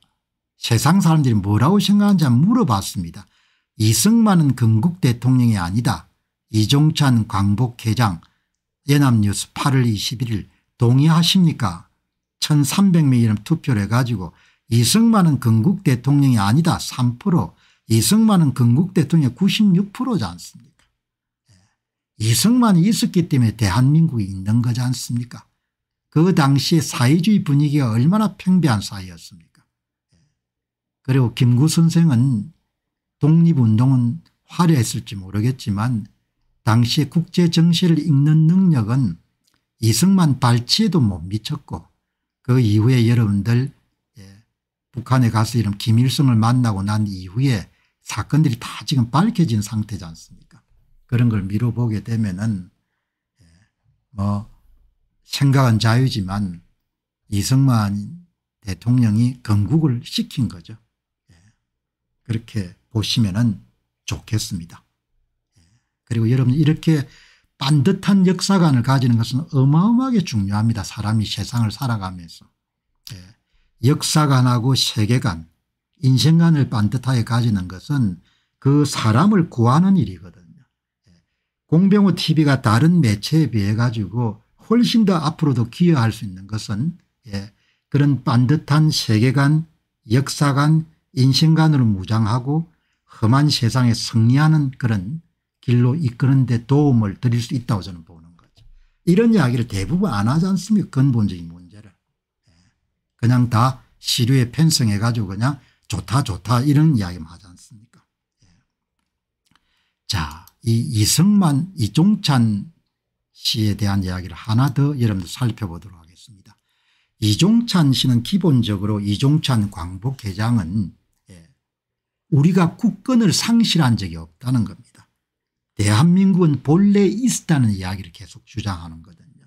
세상 사람들이 뭐라고 생각하는지 물어봤습니다. 이승만은 건국 대통령이 아니다. 이종찬 광복회장 연합뉴스 8월 21일 동의하십니까 1300명 이름 투표를 해가지고 이승만은 건국 대통령이 아니다 3% 이승만은 건국 대통령 96%지 않습니까 예. 이승만이 있었기 때문에 대한민국이 있는 거지 않습니까 그 당시에 사회주의 분위기가 얼마나 팽배한 사회였습니까 예. 그리고 김구 선생은 독립운동은 화려했을지 모르겠지만 당시 국제 정세를 읽는 능력은 이승만 발치에도 못 미쳤고 그 이후에 여러분들 예, 북한에 가서 이런 김일성을 만나고 난 이후에 사건들이 다 지금 밝혀진 상태지 않습니까 그런 걸 미뤄보게 되면은 예, 뭐 생각은 자유지만 이승만 대통령이 건국을 시킨 거죠. 예, 그렇게 보시면 은 좋겠습니다. 그리고 여러분 이렇게 반듯한 역사관을 가지는 것은 어마어마하게 중요합니다. 사람이 세상을 살아가면서. 예. 역사관하고 세계관 인생관을 반듯하게 가지는 것은 그 사람을 구하는 일이거든요. 예. 공병호 tv가 다른 매체에 비해 가지고 훨씬 더 앞으로도 기여할 수 있는 것은 예. 그런 반듯한 세계관 역사관 인생관으로 무장하고 험한 세상에 승리하는 그런 길로 이끄는데 도움을 드릴 수 있다고 저는 보는 거죠. 이런 이야기를 대부분 안 하지 않습니까 근본적인 문제를. 예. 그냥 다 시류에 편성해 가지고 그냥 좋다 좋다 이런 이야기만 하지 않습니까 예. 자이 이승만 이종찬 씨에 대한 이야기를 하나 더 여러분들 살펴보도록 하겠습니다. 이종찬 씨는 기본적으로 이종찬 광복회장은 예, 우리가 국권을 상실한 적이 없다는 겁니다. 대한민국은 본래 있었다는 이야기를 계속 주장하는 거거든요.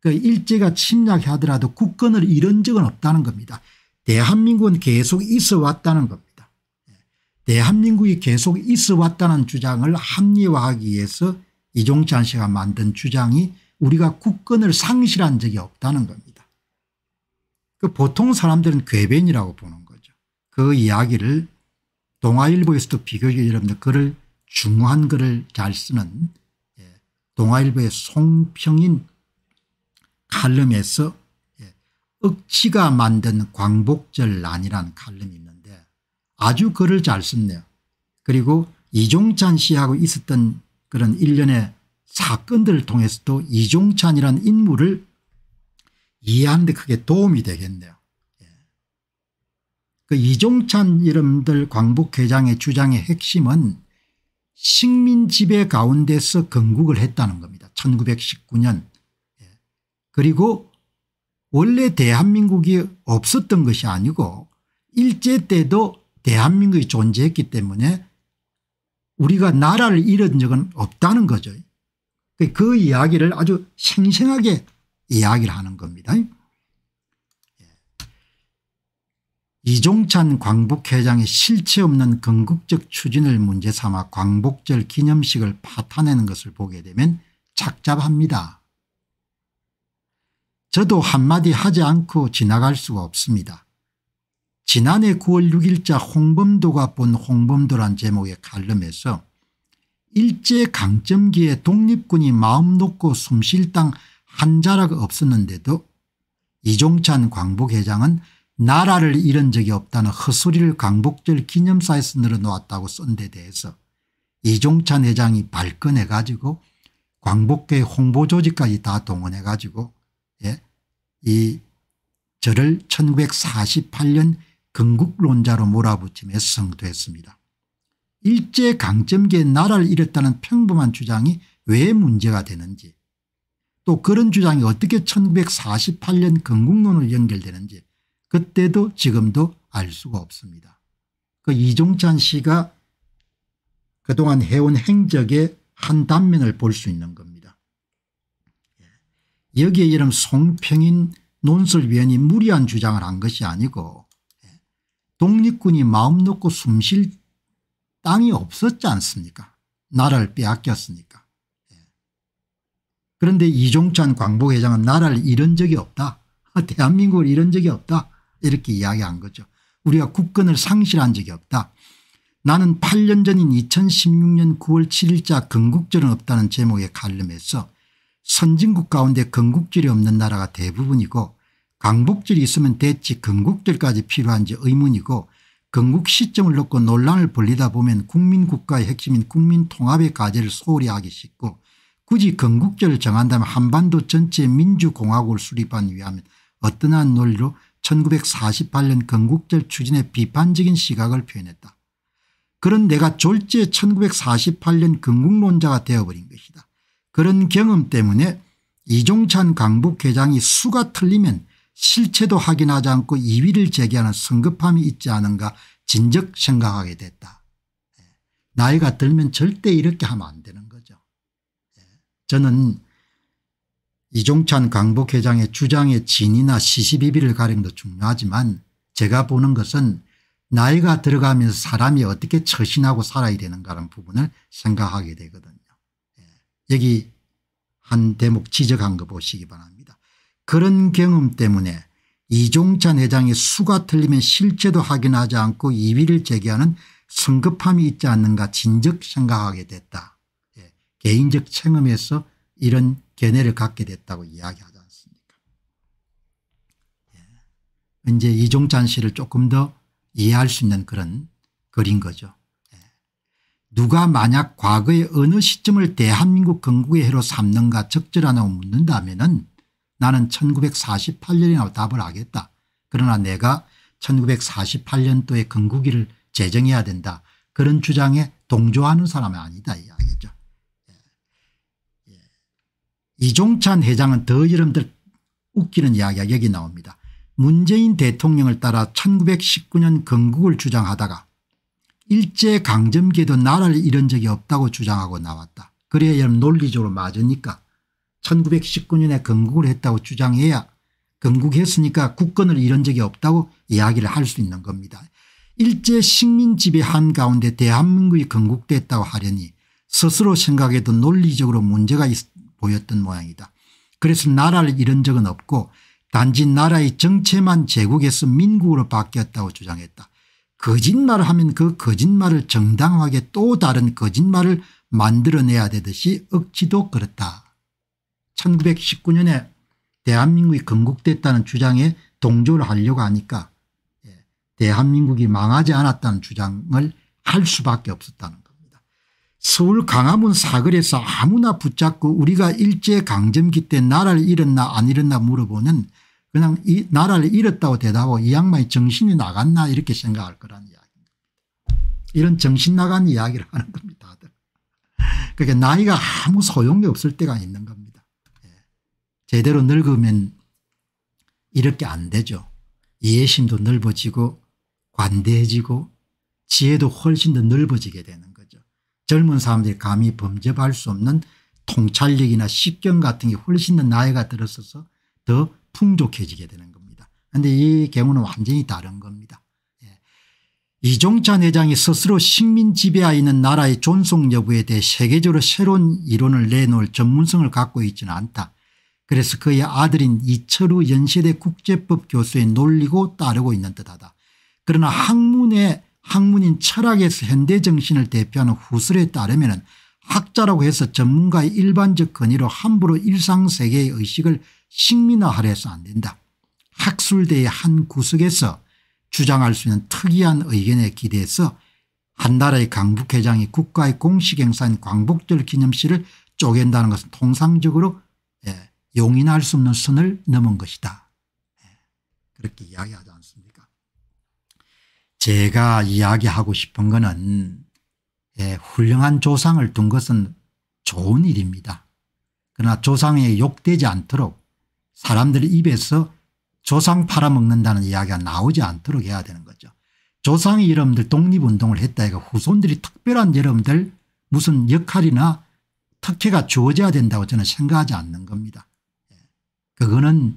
그 일제가 침략하더라도 국권을 잃은 적은 없다는 겁니다. 대한민국은 계속 있어 왔다는 겁니다. 예. 대한민국이 계속 있어 왔다는 주장을 합리화하기 위해서 이종찬 씨가 만든 주장이 우리가 국권을 상실한 적이 없다는 겁니다. 그 보통 사람들은 괴변이라고 보는 거죠. 그 이야기를 동아일보에서도 비교적 여러분들 그를 중요한 글을 잘 쓰는 예, 동아일보의 송평인 칼럼에서 예, 억지가 만든 광복절 난이라는 칼럼이 있는데 아주 글을 잘 썼네요. 그리고 이종찬 씨하고 있었던 그런 일련의 사건들을 통해서도 이종찬이란 인물을 이해하는 데 크게 도움이 되겠네요. 예. 그 이종찬 이름들 광복회장의 주장의 핵심은 식민지배 가운데서 건국을 했다는 겁니다. 1919년 예. 그리고 원래 대한민국이 없었던 것이 아니고 일제 때도 대한민국이 존재했기 때문에 우리가 나라를 잃은 적은 없다는 거죠. 그 이야기를 아주 생생하게 이야기를 하는 겁니다. 이종찬 광복회장의 실체 없는 건국적 추진을 문제 삼아 광복절 기념식을 파탄내는 것을 보게 되면 착잡합니다. 저도 한마디 하지 않고 지나갈 수가 없습니다. 지난해 9월 6일자 홍범도가 본 홍범도란 제목의 칼럼에서 일제강점기에 독립군이 마음 놓고 숨쉴 땅 한 자락 없었는데도 이종찬 광복회장은 나라를 잃은 적이 없다는 헛소리를광복절 기념사에서 늘어놓았다고 쓴 데 대해서 이종찬 회장이 발끈해 가지고 광복회 홍보조직까지 다 동원해 가지고 예, 이 저를 1948년 건국론자로 몰아붙임에 성도했습니다. 일제강점기에 나라를 잃었다는 평범한 주장이 왜 문제가 되는지 또 그런 주장이 어떻게 1948년 건국론으로 연결되는지 그때도 지금도 알 수가 없습니다. 그 이종찬 씨가 그동안 해온 행적의 한 단면을 볼 수 있는 겁니다. 예. 여기에 이런 송평인 논설위원이 무리한 주장을 한 것이 아니고 예. 독립군이 마음 놓고 숨 쉴 땅이 없었지 않습니까 나라를 빼앗겼으니까. 예. 그런데 이종찬 광복회장은 나라를 잃은 적이 없다. 대한민국을 잃은 적이 없다. 이렇게 이야기한 거죠. 우리가 국권을 상실한 적이 없다. 나는 8년 전인 2016년 9월 7일자 건국절은 없다는 제목의 칼럼에서 선진국 가운데 건국절이 없는 나라가 대부분이고 강복절이 있으면 대체 건국절까지 필요한지 의문이고 건국 시점을 놓고 논란을 벌리다 보면 국민국가의 핵심인 국민통합의 과제를 소홀히 하기 쉽고 굳이 건국절을 정한다면 한반도 전체 민주공화국을 수립한 위하면 어떠한 논리로 1948년 건국절 추진에 비판적인 시각을 표현했다. 그런 내가 졸지에 1948년 건국론자가 되어버린 것이다. 그런 경험 때문에 이종찬 강북회장이 수가 틀리면 실체도 확인하지 않고 2위를 제기하는 성급함이 있지 않은가 진즉 생각하게 됐다. 예. 나이가 들면 절대 이렇게 하면 안 되는 거죠. 예. 저는 이종찬 강북회장의 주장의 진위나 시시비비를 가령도 중요하지만 제가 보는 것은 나이가 들어가면서 사람이 어떻게 처신하고 살아야 되는가라는 부분을 생각하게 되거든요. 예. 여기 한 대목 지적한 거 보시기 바랍니다. 그런 경험 때문에 이종찬 회장이 수가 틀리면 실제도 확인하지 않고 이의를 제기하는 성급함이 있지 않는가 진즉 생각하게 됐다. 예. 개인적 체험에서 이런 견해를 갖게 됐다고 이야기하지 않습니까 예. 이제 이종찬 씨를 조금 더 이해할 수 있는 그런 글인 거죠. 예. 누가 만약 과거의 어느 시점을 대한민국 건국의 해로 삼는가 적절하냐고 묻는다면 은 나는 1948년이라고 답을 하겠다. 그러나 내가 1948년도에 건국일을 제정해야 된다. 그런 주장에 동조하는 사람은 아니다 이야기죠. 이종찬 회장은 더이름들 웃기는 이야기가 여기 나옵니다. 문재인 대통령을 따라 1919년 건국을 주장하다가 일제강점기에도 나라를 잃은 적이 없다고 주장하고 나왔다. 그래야 여러분 논리적으로 맞으니까 1919년에 건국을 했다고 주장해야 건국했으니까 국권을 잃은 적이 없다고 이야기를 할 수 있는 겁니다. 일제 식민 지배 한가운데 대한민국이 건국됐다고 하려니 스스로 생각해도 논리적으로 문제가 있, 보였던 모양이다. 그래서 나라를 잃은 적은 없고 단지 나라의 정체만 제국에서 민국으로 바뀌었다고 주장했다. 거짓말을 하면 그 거짓말을 정당하게 또 다른 거짓말을 만들어내야 되듯이 억지도 그렇다. 1919년에 대한민국이 건국됐다는 주장에 동조를 하려고 하니까 예, 대한민국이 망하지 않았다는 주장을 할 수밖에 없었다는 것. 서울 강화문 사거리에서 아무나 붙잡고 우리가 일제강점기 때 나라를 잃었나 안 잃었나 물어보는 그냥 이 나라를 잃었다고 대답하고 이 양반이 정신이 나갔나 이렇게 생각할 거란 이야기입니다. 이런 정신 나간 이야기를 하는 겁니다. 다들. 그게 나이가 아무 소용이 없을 때가 있는 겁니다. 예. 제대로 늙으면 이렇게 안 되죠. 이해심도 넓어지고 관대해지고 지혜도 훨씬 더 넓어지게 되는 거예요. 젊은 사람들이 감히 범접할 수 없는 통찰력이나 식견 같은 게 훨씬 더 나이가 들어서서 더 풍족해지게 되는 겁니다. 그런데 이 경우는 완전히 다른 겁니다. 예. 이종찬 회장이 스스로 식민 지배하 에 있는 나라의 존속 여부에 대해 세계적으로 새로운 이론을 내놓을 전문성을 갖고 있지는 않다. 그래서 그의 아들인 이철우 연세대 국제법 교수에 놀리고 따르고 있는 듯하다. 그러나 학문에 학문인 철학에서 현대 정신을 대표하는 후술에 따르면 학자라고 해서 전문가의 일반적 권위로 함부로 일상세계의 의식을 식민화하려 해서 안 된다. 학술대의 한 구석에서 주장할 수 있는 특이한 의견에 기대해서 한 나라의 강북회장이 국가의 공식 행사인 광복절 기념식을 쪼갠다는 것은 통상적으로 예, 용인할 수 없는 선을 넘은 것이다. 예, 그렇게 이야기하자. 제가 이야기하고 싶은 것은 예, 훌륭한 조상을 둔 것은 좋은 일입니다. 그러나 조상에 욕되지 않도록 사람들의 입에서 조상 팔아먹는다는 이야기가 나오지 않도록 해야 되는 거죠. 조상이 여러분들 독립운동을 했다 니까 후손들이 특별한 여러분들 무슨 역할이나 특혜가 주어져야 된다고 저는 생각하지 않는 겁니다. 예. 그거는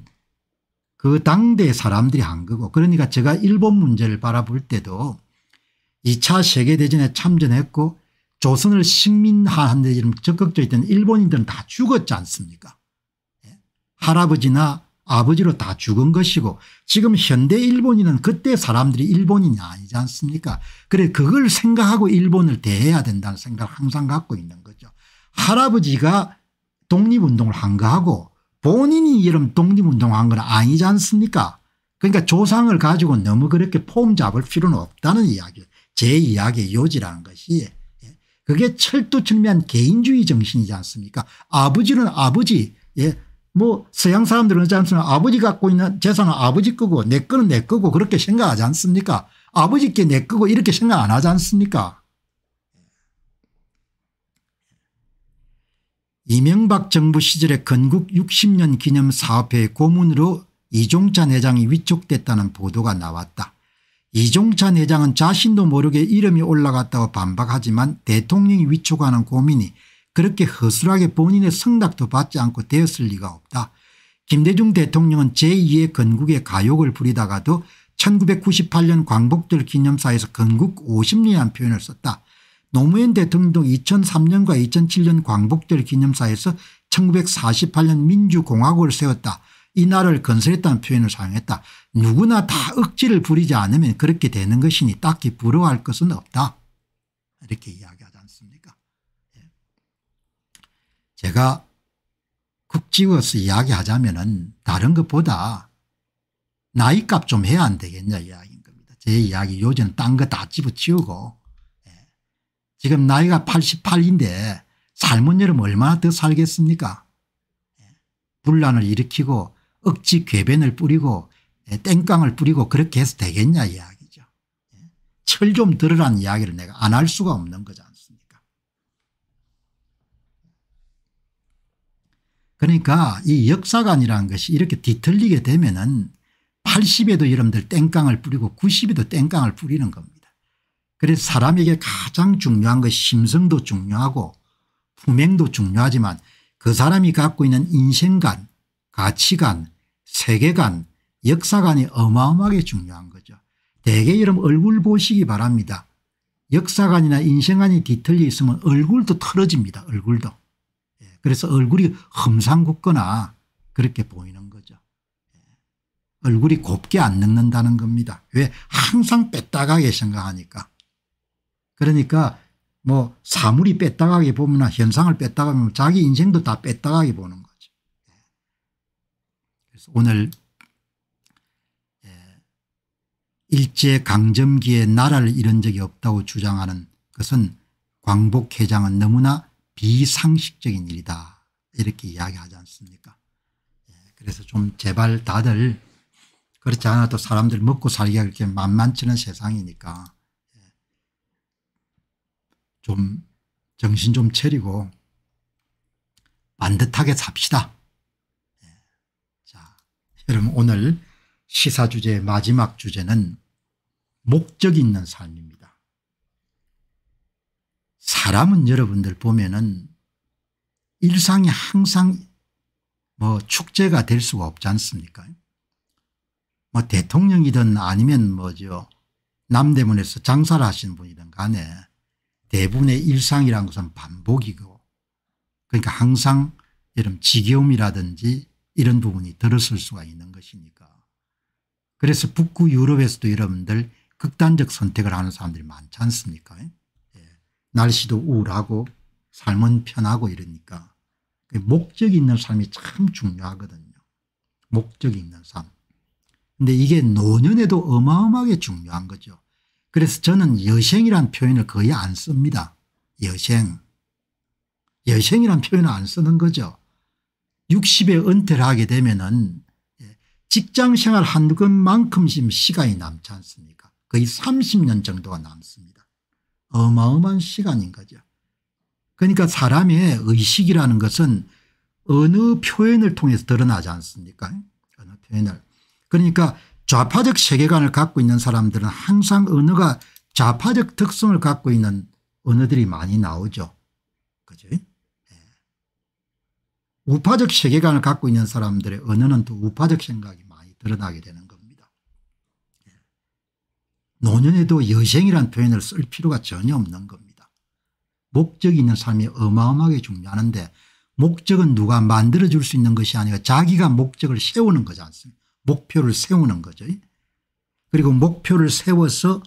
그 당대 사람들이 한 거고 그러니까 제가 일본 문제를 바라볼 때도 2차 세계대전에 참전했고 조선을 식민하는데 지금 적극적이던 일본인들은 다 죽었지 않습니까 예. 할아버지나 아버지로 다 죽은 것이고 지금 현대 일본인은 그때 사람들이 일본인이 아니지 않습니까 그래 그걸 생각하고 일본을 대해야 된다는 생각을 항상 갖고 있는 거죠 할아버지가 독립운동을 한 거하고 본인이 이름 독립운동한 건 아니지 않습니까 그러니까 조상을 가지고 너무 그렇게 폼 잡을 필요는 없다는 이야기 제 이야기의 요지라는 것이 예. 그게 철두철미한 개인주의 정신이지 않습니까 아버지는 아버지 예. 뭐 서양 사람들은 그지 않습니까 아버지 갖고 있는 재산은 아버지 거고 내 거는 내 거고 그렇게 생각하지 않습니까 아버지께 내 거고 이렇게 생각 안 하지 않습니까 이명박 정부 시절에 건국 60년 기념 사업회의 고문으로 이종찬 회장이 위촉됐다는 보도가 나왔다. 이종찬 회장은 자신도 모르게 이름이 올라갔다고 반박하지만 대통령이 위촉하는 고민이 그렇게 허술하게 본인의 성낙도 받지 않고 되었을 리가 없다. 김대중 대통령은 제2의 건국의 가욕을 부리다가도 1998년 광복절 기념사에서 건국 50년이라는 표현을 썼다. 노무현 대통령도 2003년과 2007년 광복절 기념사에서 1948년 민주공화국을 세웠다. 이 나라를 건설했다는 표현을 사용했다. 누구나 다 억지를 부리지 않으면 그렇게 되는 것이니 딱히 부러워할 것은 없다. 이렇게 이야기하지 않습니까 예. 제가 국지워서 이야기하자면 은 다른 것보다 나이값 좀 해야 안 되겠냐 이야기인 겁니다. 제 이야기 요즘 딴 거 다 집어치우고 지금 나이가 88인데 삶은 여름 얼마나 더 살겠습니까 예. 분란을 일으키고 억지 괴변을 뿌리고 예, 땡깡을 뿌리고 그렇게 해서 되겠냐 이야기죠. 예. 철좀 들으라는 이야기를 내가 안 할 수가 없는 거지 않습니까 그러니까 이 역사관이라는 것이 이렇게 뒤틀리게 되면 은 80에도 여러분들 땡깡을 뿌리고 90에도 땡깡을 뿌리는 겁니다. 그래서 사람에게 가장 중요한 것이 심성도 중요하고 품행도 중요하지만 그 사람이 갖고 있는 인생관 가치관 세계관 역사관이 어마어마하게 중요한 거죠. 대개 여러 얼굴 보시기 바랍니다. 역사관이나 인생관이 뒤틀려 있으면 얼굴도 틀어집니다. 얼굴도. 예, 그래서 얼굴이 험상궂거나 그렇게 보이는 거죠. 예, 얼굴이 곱게 안 늙는다는 겁니다. 왜 항상 뺐다가게 생각하니까. 그러니까 뭐 사물이 뺐다가게 보면 현상을 뺐다가 보면 자기 인생도 다 뺐다가게 보는 거죠. 그래서 오늘 예, 일제강점기에 나라를 잃은 적이 없다고 주장하는 것은 광복회장은 너무나 비상식적인 일이다 이렇게 이야기하지 않습니까 예, 그래서 좀 제발 다들 그렇지 않아도 사람들 먹고 살기가 그렇게 만만치는 세상이니까 좀 정신 좀 차리고 반듯하게 삽시다. 예. 자, 여러분 오늘 시사 주제 마지막 주제는 목적 있는 삶입니다. 사람은 여러분들 보면은 일상이 항상 뭐 축제가 될 수가 없지 않습니까? 뭐 대통령이든 아니면 뭐죠 남대문에서 장사를 하시는 분이든 간에 대부분의 일상이라는 것은 반복이고 그러니까 항상 이런 지겨움이라든지 이런 부분이 들었을 수가 있는 것이니까 그래서 북구 유럽에서도 여러분들 극단적 선택을 하는 사람들이 많지 않습니까 예. 날씨도 우울하고 삶은 편하고 이러니까 그 목적이 있는 삶이 참 중요하거든요 목적이 있는 삶 근데 이게 노년에도 어마어마하게 중요한 거죠 그래서 저는 여생이란 표현을 거의 안 씁니다. 여생. 여생이란 표현을 안 쓰는 거죠. 60에 은퇴를 하게 되면 은 예, 직장생활 한 것만큼 시간이 남지 않습니까 거의 30년 정도가 남습니다. 어마어마한 시간인 거죠. 그러니까 사람의 의식이라는 것은 어느 표현을 통해서 드러나지 않습니까 어느 표현을. 그러니까 좌파적 세계관을 갖고 있는 사람들은 항상 언어가 좌파적 특성을 갖고 있는 언어들이 많이 나오죠. 그죠? 예. 우파적 세계관을 갖고 있는 사람들의 언어는 또 우파적 생각이 많이 드러나게 되는 겁니다. 예. 노년에도 여생이란 표현을 쓸 필요가 전혀 없는 겁니다. 목적 있는 삶이 어마어마하게 중요한데 목적은 누가 만들어줄 수 있는 것이 아니라 자기가 목적을 세우는 거지 않습니까 목표를 세우는 거죠. 그리고 목표를 세워서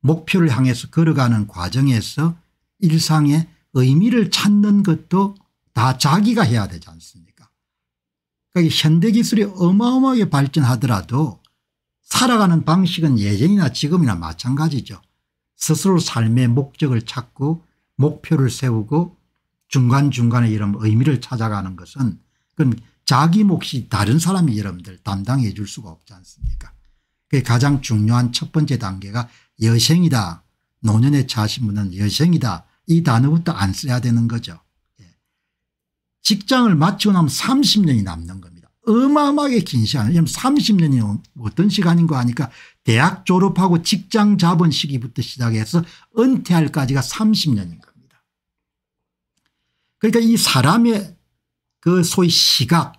목표를 향해서 걸어가는 과정에서 일상의 의미를 찾는 것도 다 자기가 해야 되지 않습니까 그러니까 현대기술이 어마어마하게 발전하더라도 살아가는 방식은 예전이나 지금이나 마찬가지죠. 스스로 삶의 목적을 찾고 목표를 세우고 중간중간에 이런 의미를 찾아가는 것은 그건 자기 몫이 다른 사람이 여러분들 담당해 줄 수가 없지 않습니까 그 가장 중요한 첫 번째 단계가 여생이다 노년의 자신분은 여생이다 이 단어부터 안 써야 되는 거죠 예. 직장을 마치고 나면 30년이 남는 겁니다 어마어마하게 긴 시간 왜 30년이 어떤 시간인 거 아니까 대학 졸업하고 직장 잡은 시기부터 시작해서 은퇴할까지가 30년인 겁니다. 그러니까 이 사람의 그 소위 시각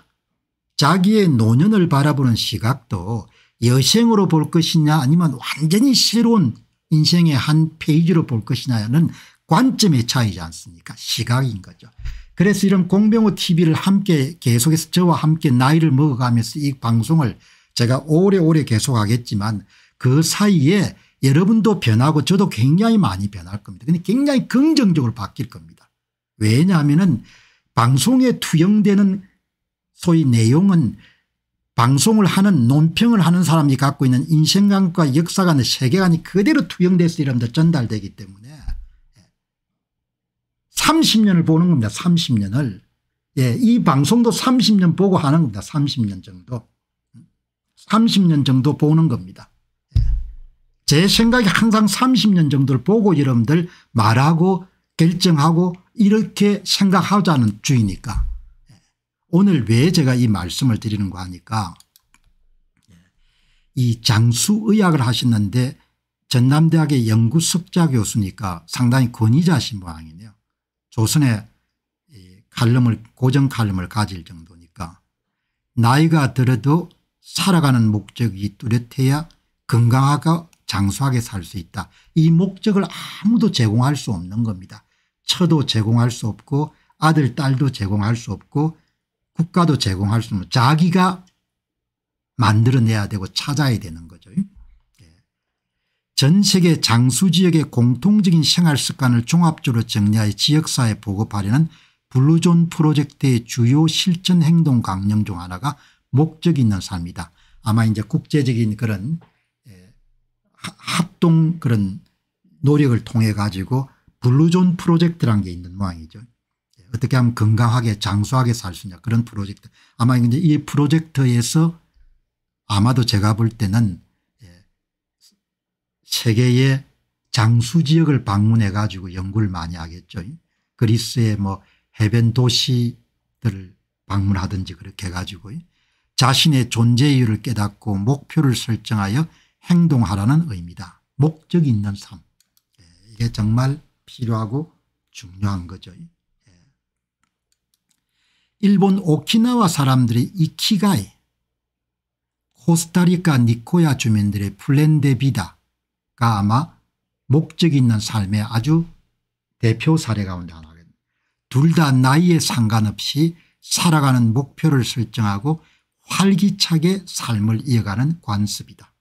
자기의 노년을 바라보는 시각도 여생으로 볼 것이냐 아니면 완전히 새로운 인생의 한 페이지로 볼 것이냐는 관점의 차이지 않습니까 시각인 거죠. 그래서 이런 공병호 tv를 함께 계속해서 저와 함께 나이를 먹어가면서 이 방송을 제가 오래오래 계속하겠지만 그 사이에 여러분도 변하고 저도 굉장히 많이 변할 겁니다. 굉장히 긍정적으로 바뀔 겁니다. 왜냐하면 은 방송에 투영되는 소위 내용은 방송을 하는 논평을 하는 사람이 갖고 있는 인생관과 역사관의 세계관이 그대로 투영돼서 이런면 전달되기 때문에 30년을 보는 겁니다. 30년을. 예, 이 방송도 30년 보고 하는 겁니다. 30년 정도. 30년 정도 보는 겁니다. 예. 제 생각이 항상 30년 정도를 보고 여러분들 말하고 결정하고 이렇게 생각하자는 주의니까 오늘 왜 제가 이 말씀을 드리는거 하니까 이 장수의학을 하시는데 전남대학의 연구석자 교수니까 상당히 권위자신 모양이네요. 조선의 칼럼을 고정 칼럼을 가질 정도니까 나이가 들어도 살아가는 목적이 뚜렷해야 건강하고 장수하게 살 수 있다. 이 목적을 아무도 제공할 수 없는 겁니다. 처도 제공할 수 없고 아들 딸도 제공할 수 없고 국가도 제공할 수 없는 자기가 만들어내야 되고 찾아야 되는 거죠. 예. 전 세계 장수지역의 공통적인 생활습관을 종합적으로 정리하여 지역사회 보급하려는 블루존 프로젝트의 주요 실천 행동 강령 중 하나가 목적이 있는 삶이다. 아마 이제 국제적인 그런 예, 합동 그런 노력을 통해 가지고 블루존 프로젝트라는 게 있는 모양이죠. 어떻게 하면 건강하게 장수하게 살 수 있냐 그런 프로젝트. 아마 이제 이 프로젝트에서 아마도 제가 볼 때는 예, 세계의 장수 지역을 방문해 가지고 연구를 많이 하겠죠. 그리스의 뭐 해변 도시들을 방문하든지 그렇게 해가지고 자신의 존재 이유를 깨닫고 목표를 설정하여 행동하라는 의미다. 목적이 있는 삶. 예, 이게 정말 필요하고 중요한 거죠. 예. 일본 오키나와 사람들의 이키가이 코스타리카 니코야 주민들의 플랜데비다가 아마 목적 있는 삶의 아주 대표 사례 가운데 하나겠둘다 나이에 상관없이 살아가는 목표를 설정하고 활기차게 삶을 이어가는 관습이다.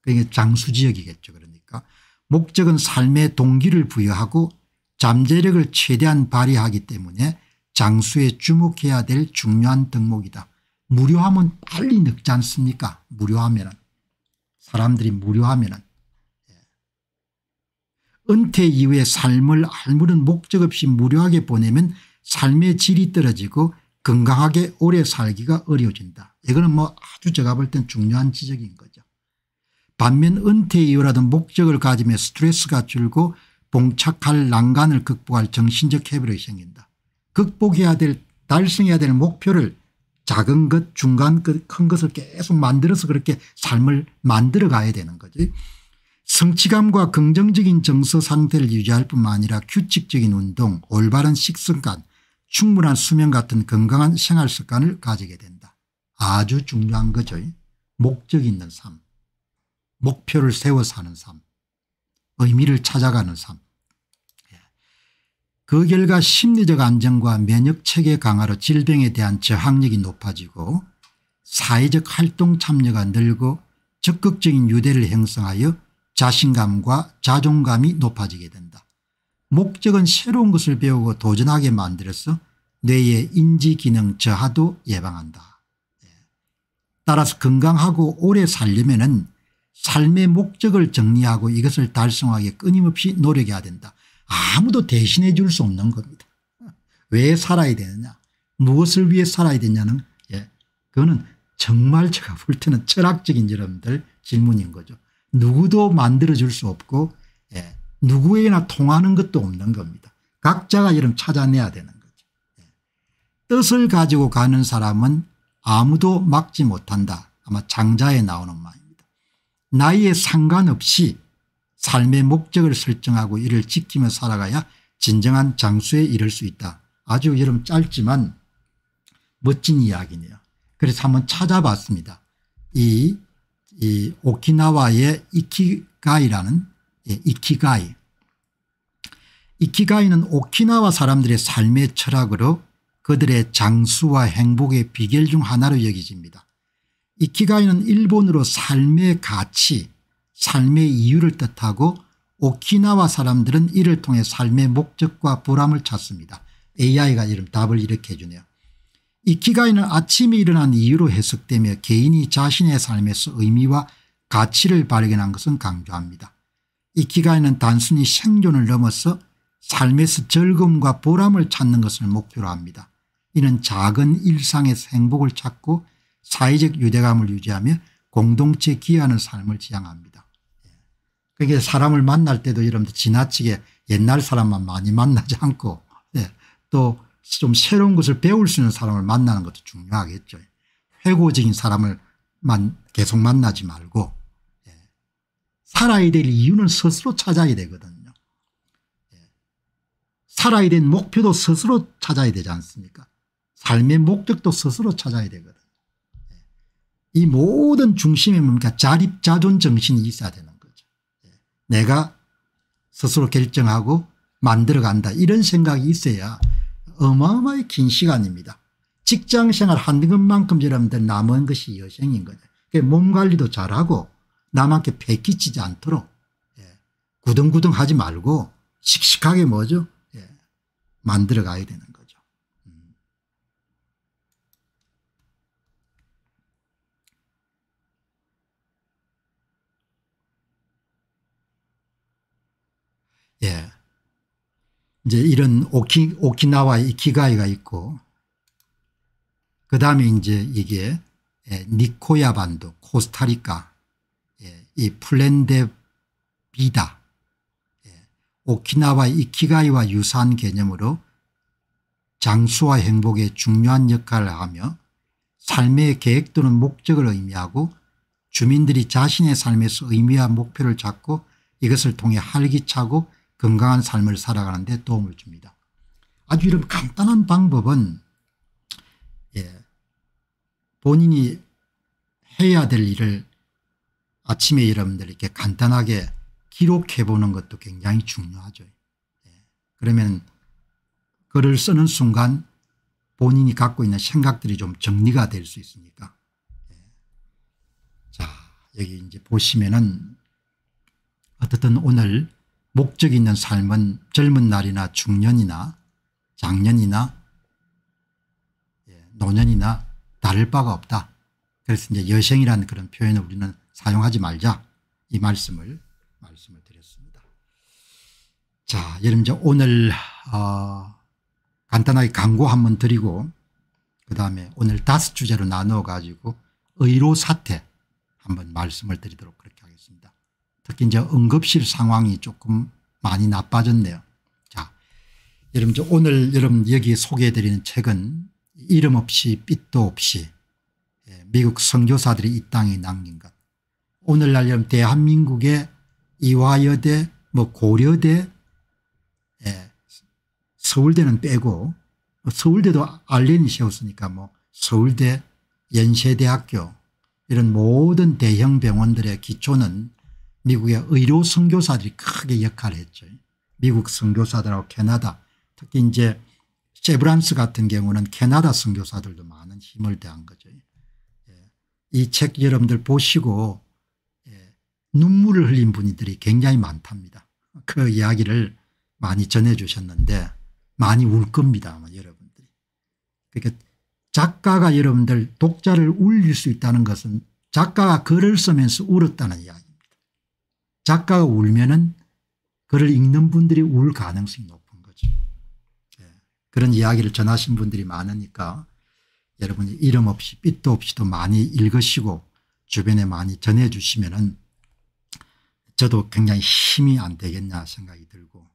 그게 장수지역이겠죠. 그러니까 목적은 삶의 동기를 부여하고 잠재력을 최대한 발휘하기 때문에 장수에 주목해야 될 중요한 덕목이다. 무료하면 빨리 늙지 않습니까 무료하면 사람들이 무료하면 예. 은퇴 이후에 삶을 알무른 목적 없이 무료하게 보내면 삶의 질이 떨어지고 건강하게 오래 살기가 어려워진다. 이거는 뭐 아주 제가 볼 땐 중요한 지적인 거죠. 반면 은퇴 이후라든 목적을 가지며 스트레스가 줄고 봉착할 난간을 극복할 정신적 해비력이 생긴다. 극복해야 될 달성해야 될 목표를 작은 것 중간 것큰 것을 계속 만들어서 그렇게 삶을 만들어 가야 되는 거지. 성취감과 긍정적인 정서 상태를 유지할 뿐만 아니라 규칙적인 운동 올바른 식습관 충분한 수면 같은 건강한 생활 습관을 가지게 된다. 아주 중요한 거죠. 목적 있는 삶. 목표를 세워 사는 삶, 의미를 찾아가는 삶. 예. 그 결과 심리적 안정과 면역체계 강화로 질병에 대한 저항력이 높아지고 사회적 활동 참여가 늘고 적극적인 유대를 형성하여 자신감과 자존감이 높아지게 된다. 목적은 새로운 것을 배우고 도전하게 만들어서 뇌의 인지기능 저하도 예방한다. 예. 따라서 건강하고 오래 살려면 삶의 목적을 정리하고 이것을 달성하기에 끊임없이 노력해야 된다. 아무도 대신해 줄 수 없는 겁니다. 왜 살아야 되느냐 무엇을 위해 살아야 되냐는 예, 그거는 정말 제가 볼 때는 철학적인 여러분들 질문인 거죠. 누구도 만들어줄 수 없고 예, 누구에게나 통하는 것도 없는 겁니다. 각자가 이름 찾아내야 되는 거죠. 예. 뜻을 가지고 가는 사람은 아무도 막지 못한다. 아마 장자에 나오는 말입니다. 나이에 상관없이 삶의 목적을 설정하고 이를 지키며 살아가야 진정한 장수에 이를 수 있다. 아주 여름 짧지만 멋진 이야기네요. 그래서 한번 찾아봤습니다. 이, 이 오키나와의 이키가이라는 예, 이키가이. 이키가이는 오키나와 사람들의 삶의 철학으로 그들의 장수와 행복의 비결 중 하나로 여겨집니다. 이키가이는 일본으로 삶의 가치 삶의 이유를 뜻하고 오키나와 사람들은 이를 통해 삶의 목적과 보람을 찾습니다. AI가 이름 답을 이렇게 해주네요. 이키가이는 아침에 일어난 이유로 해석되며 개인이 자신의 삶에서 의미와 가치를 발견한 것은 강조합니다. 이키가이는 단순히 생존을 넘어서 삶에서 즐거움과 보람을 찾는 것을 목표로 합니다. 이는 작은 일상에 행복을 찾고 사회적 유대감을 유지하며 공동체 기여하는 삶을 지향합니다. 예. 그게 그러니까 사람을 만날 때도 여러분들 지나치게 옛날 사람만 많이 만나지 않고 예. 또좀 새로운 것을 배울 수 있는 사람을 만나는 것도 중요하겠죠. 회고적인 사람을 만 계속 만나지 말고 예. 살아야 될 이유는 스스로 찾아야 되거든요. 살아야 될 목표도 스스로 찾아야 되지 않습니까? 삶의 목적도 스스로 찾아야 되거든요. 이 모든 중심이 뭡니까 자립자존 정신이 있어야 되는 거죠. 예. 내가 스스로 결정하고 만들어간다 이런 생각이 있어야 어마어마히 긴 시간입니다. 직장생활 한 것만큼 여러분들 남은 것이 여생인 거죠. 몸 관리도 잘하고 남한테 배 끼치지 않도록 예. 구등구등하지 말고 씩씩하게 뭐죠 예. 만들어가야 되는 거죠. 예. 이제 이런 오키, 오키나와 이키가이가 있고 그 다음에 이제 이게 예, 니코야 반도 코스타리카 예, 이 플랜데비다 예, 오키나와 이키가이와 유사한 개념으로 장수와 행복에 중요한 역할을 하며 삶의 계획 또는 목적을 의미하고 주민들이 자신의 삶에서 의미와 목표를 찾고 이것을 통해 활기차고 건강한 삶을 살아가는 데 도움을 줍니다. 아주 이런 간단한 방법은 예, 본인이 해야 될 일을 아침에 여러분들 이렇게 간단하게 기록해 보는 것도 굉장히 중요하죠. 예, 그러면 글을 쓰는 순간 본인이 갖고 있는 생각들이 좀 정리가 될 수 있으니까. 예. 자 여기 이제 보시면은 어쨌든 오늘 목적 있는 삶은 젊은 날이나 중년이나 장년이나 예, 노년이나 다를 바가 없다. 그래서 이제 여생이라는 그런 표현을 우리는 사용하지 말자 이 말씀을 말씀을 드렸습니다. 자, 여러분 이제 오늘 어, 간단하게 광고 한번 드리고 그다음에 오늘 다섯 주제로 나누어 가지고 의로 사태 한번 말씀을 드리도록 그렇게 특히 이제 응급실 상황이 조금 많이 나빠졌네요. 자, 여러분 오늘 여러분 여기 소개해드리는 책은 이름 없이 빛도 없이 예, 미국 선교사들이 이 땅에 남긴 것. 오늘날 여러분 대한민국의 이화여대 뭐 고려대 예, 서울대는 빼고 뭐 서울대도 알렌이 세웠으니까 뭐 서울대 연세대학교 이런 모든 대형 병원들의 기초는 미국의 의료 선교사들이 크게 역할을 했죠. 미국 선교사들하고 캐나다 특히 이제 세브란스 같은 경우는 캐나다 선교사들도 많은 힘을 대한 거죠. 예. 이책 여러분들 보시고 예, 눈물을 흘린 분들이 굉장히 많답니다. 그 이야기를 많이 전해 주셨는데 많이 울 겁니다 아마 여러분들이. 그러니까 작가가 여러분들 독자를 울릴 수 있다는 것은 작가가 글을 쓰면서 울었다는 이야기. 작가가 울면은 글을 읽는 분들이 울 가능성이 높은 거죠. 네. 그런 이야기를 전하신 분들이 많으니까 여러분이 이름 없이 빛도 없이도 많이 읽으시고 주변에 많이 전해 주시면은 저도 굉장히 힘이 안 되겠냐 생각이 들고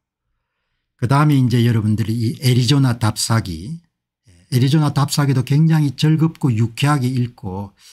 그 다음에 이제 여러분들이 이 애리조나 답사기 예, 애리조나 답사기도 굉장히 즐겁고 유쾌하게 읽고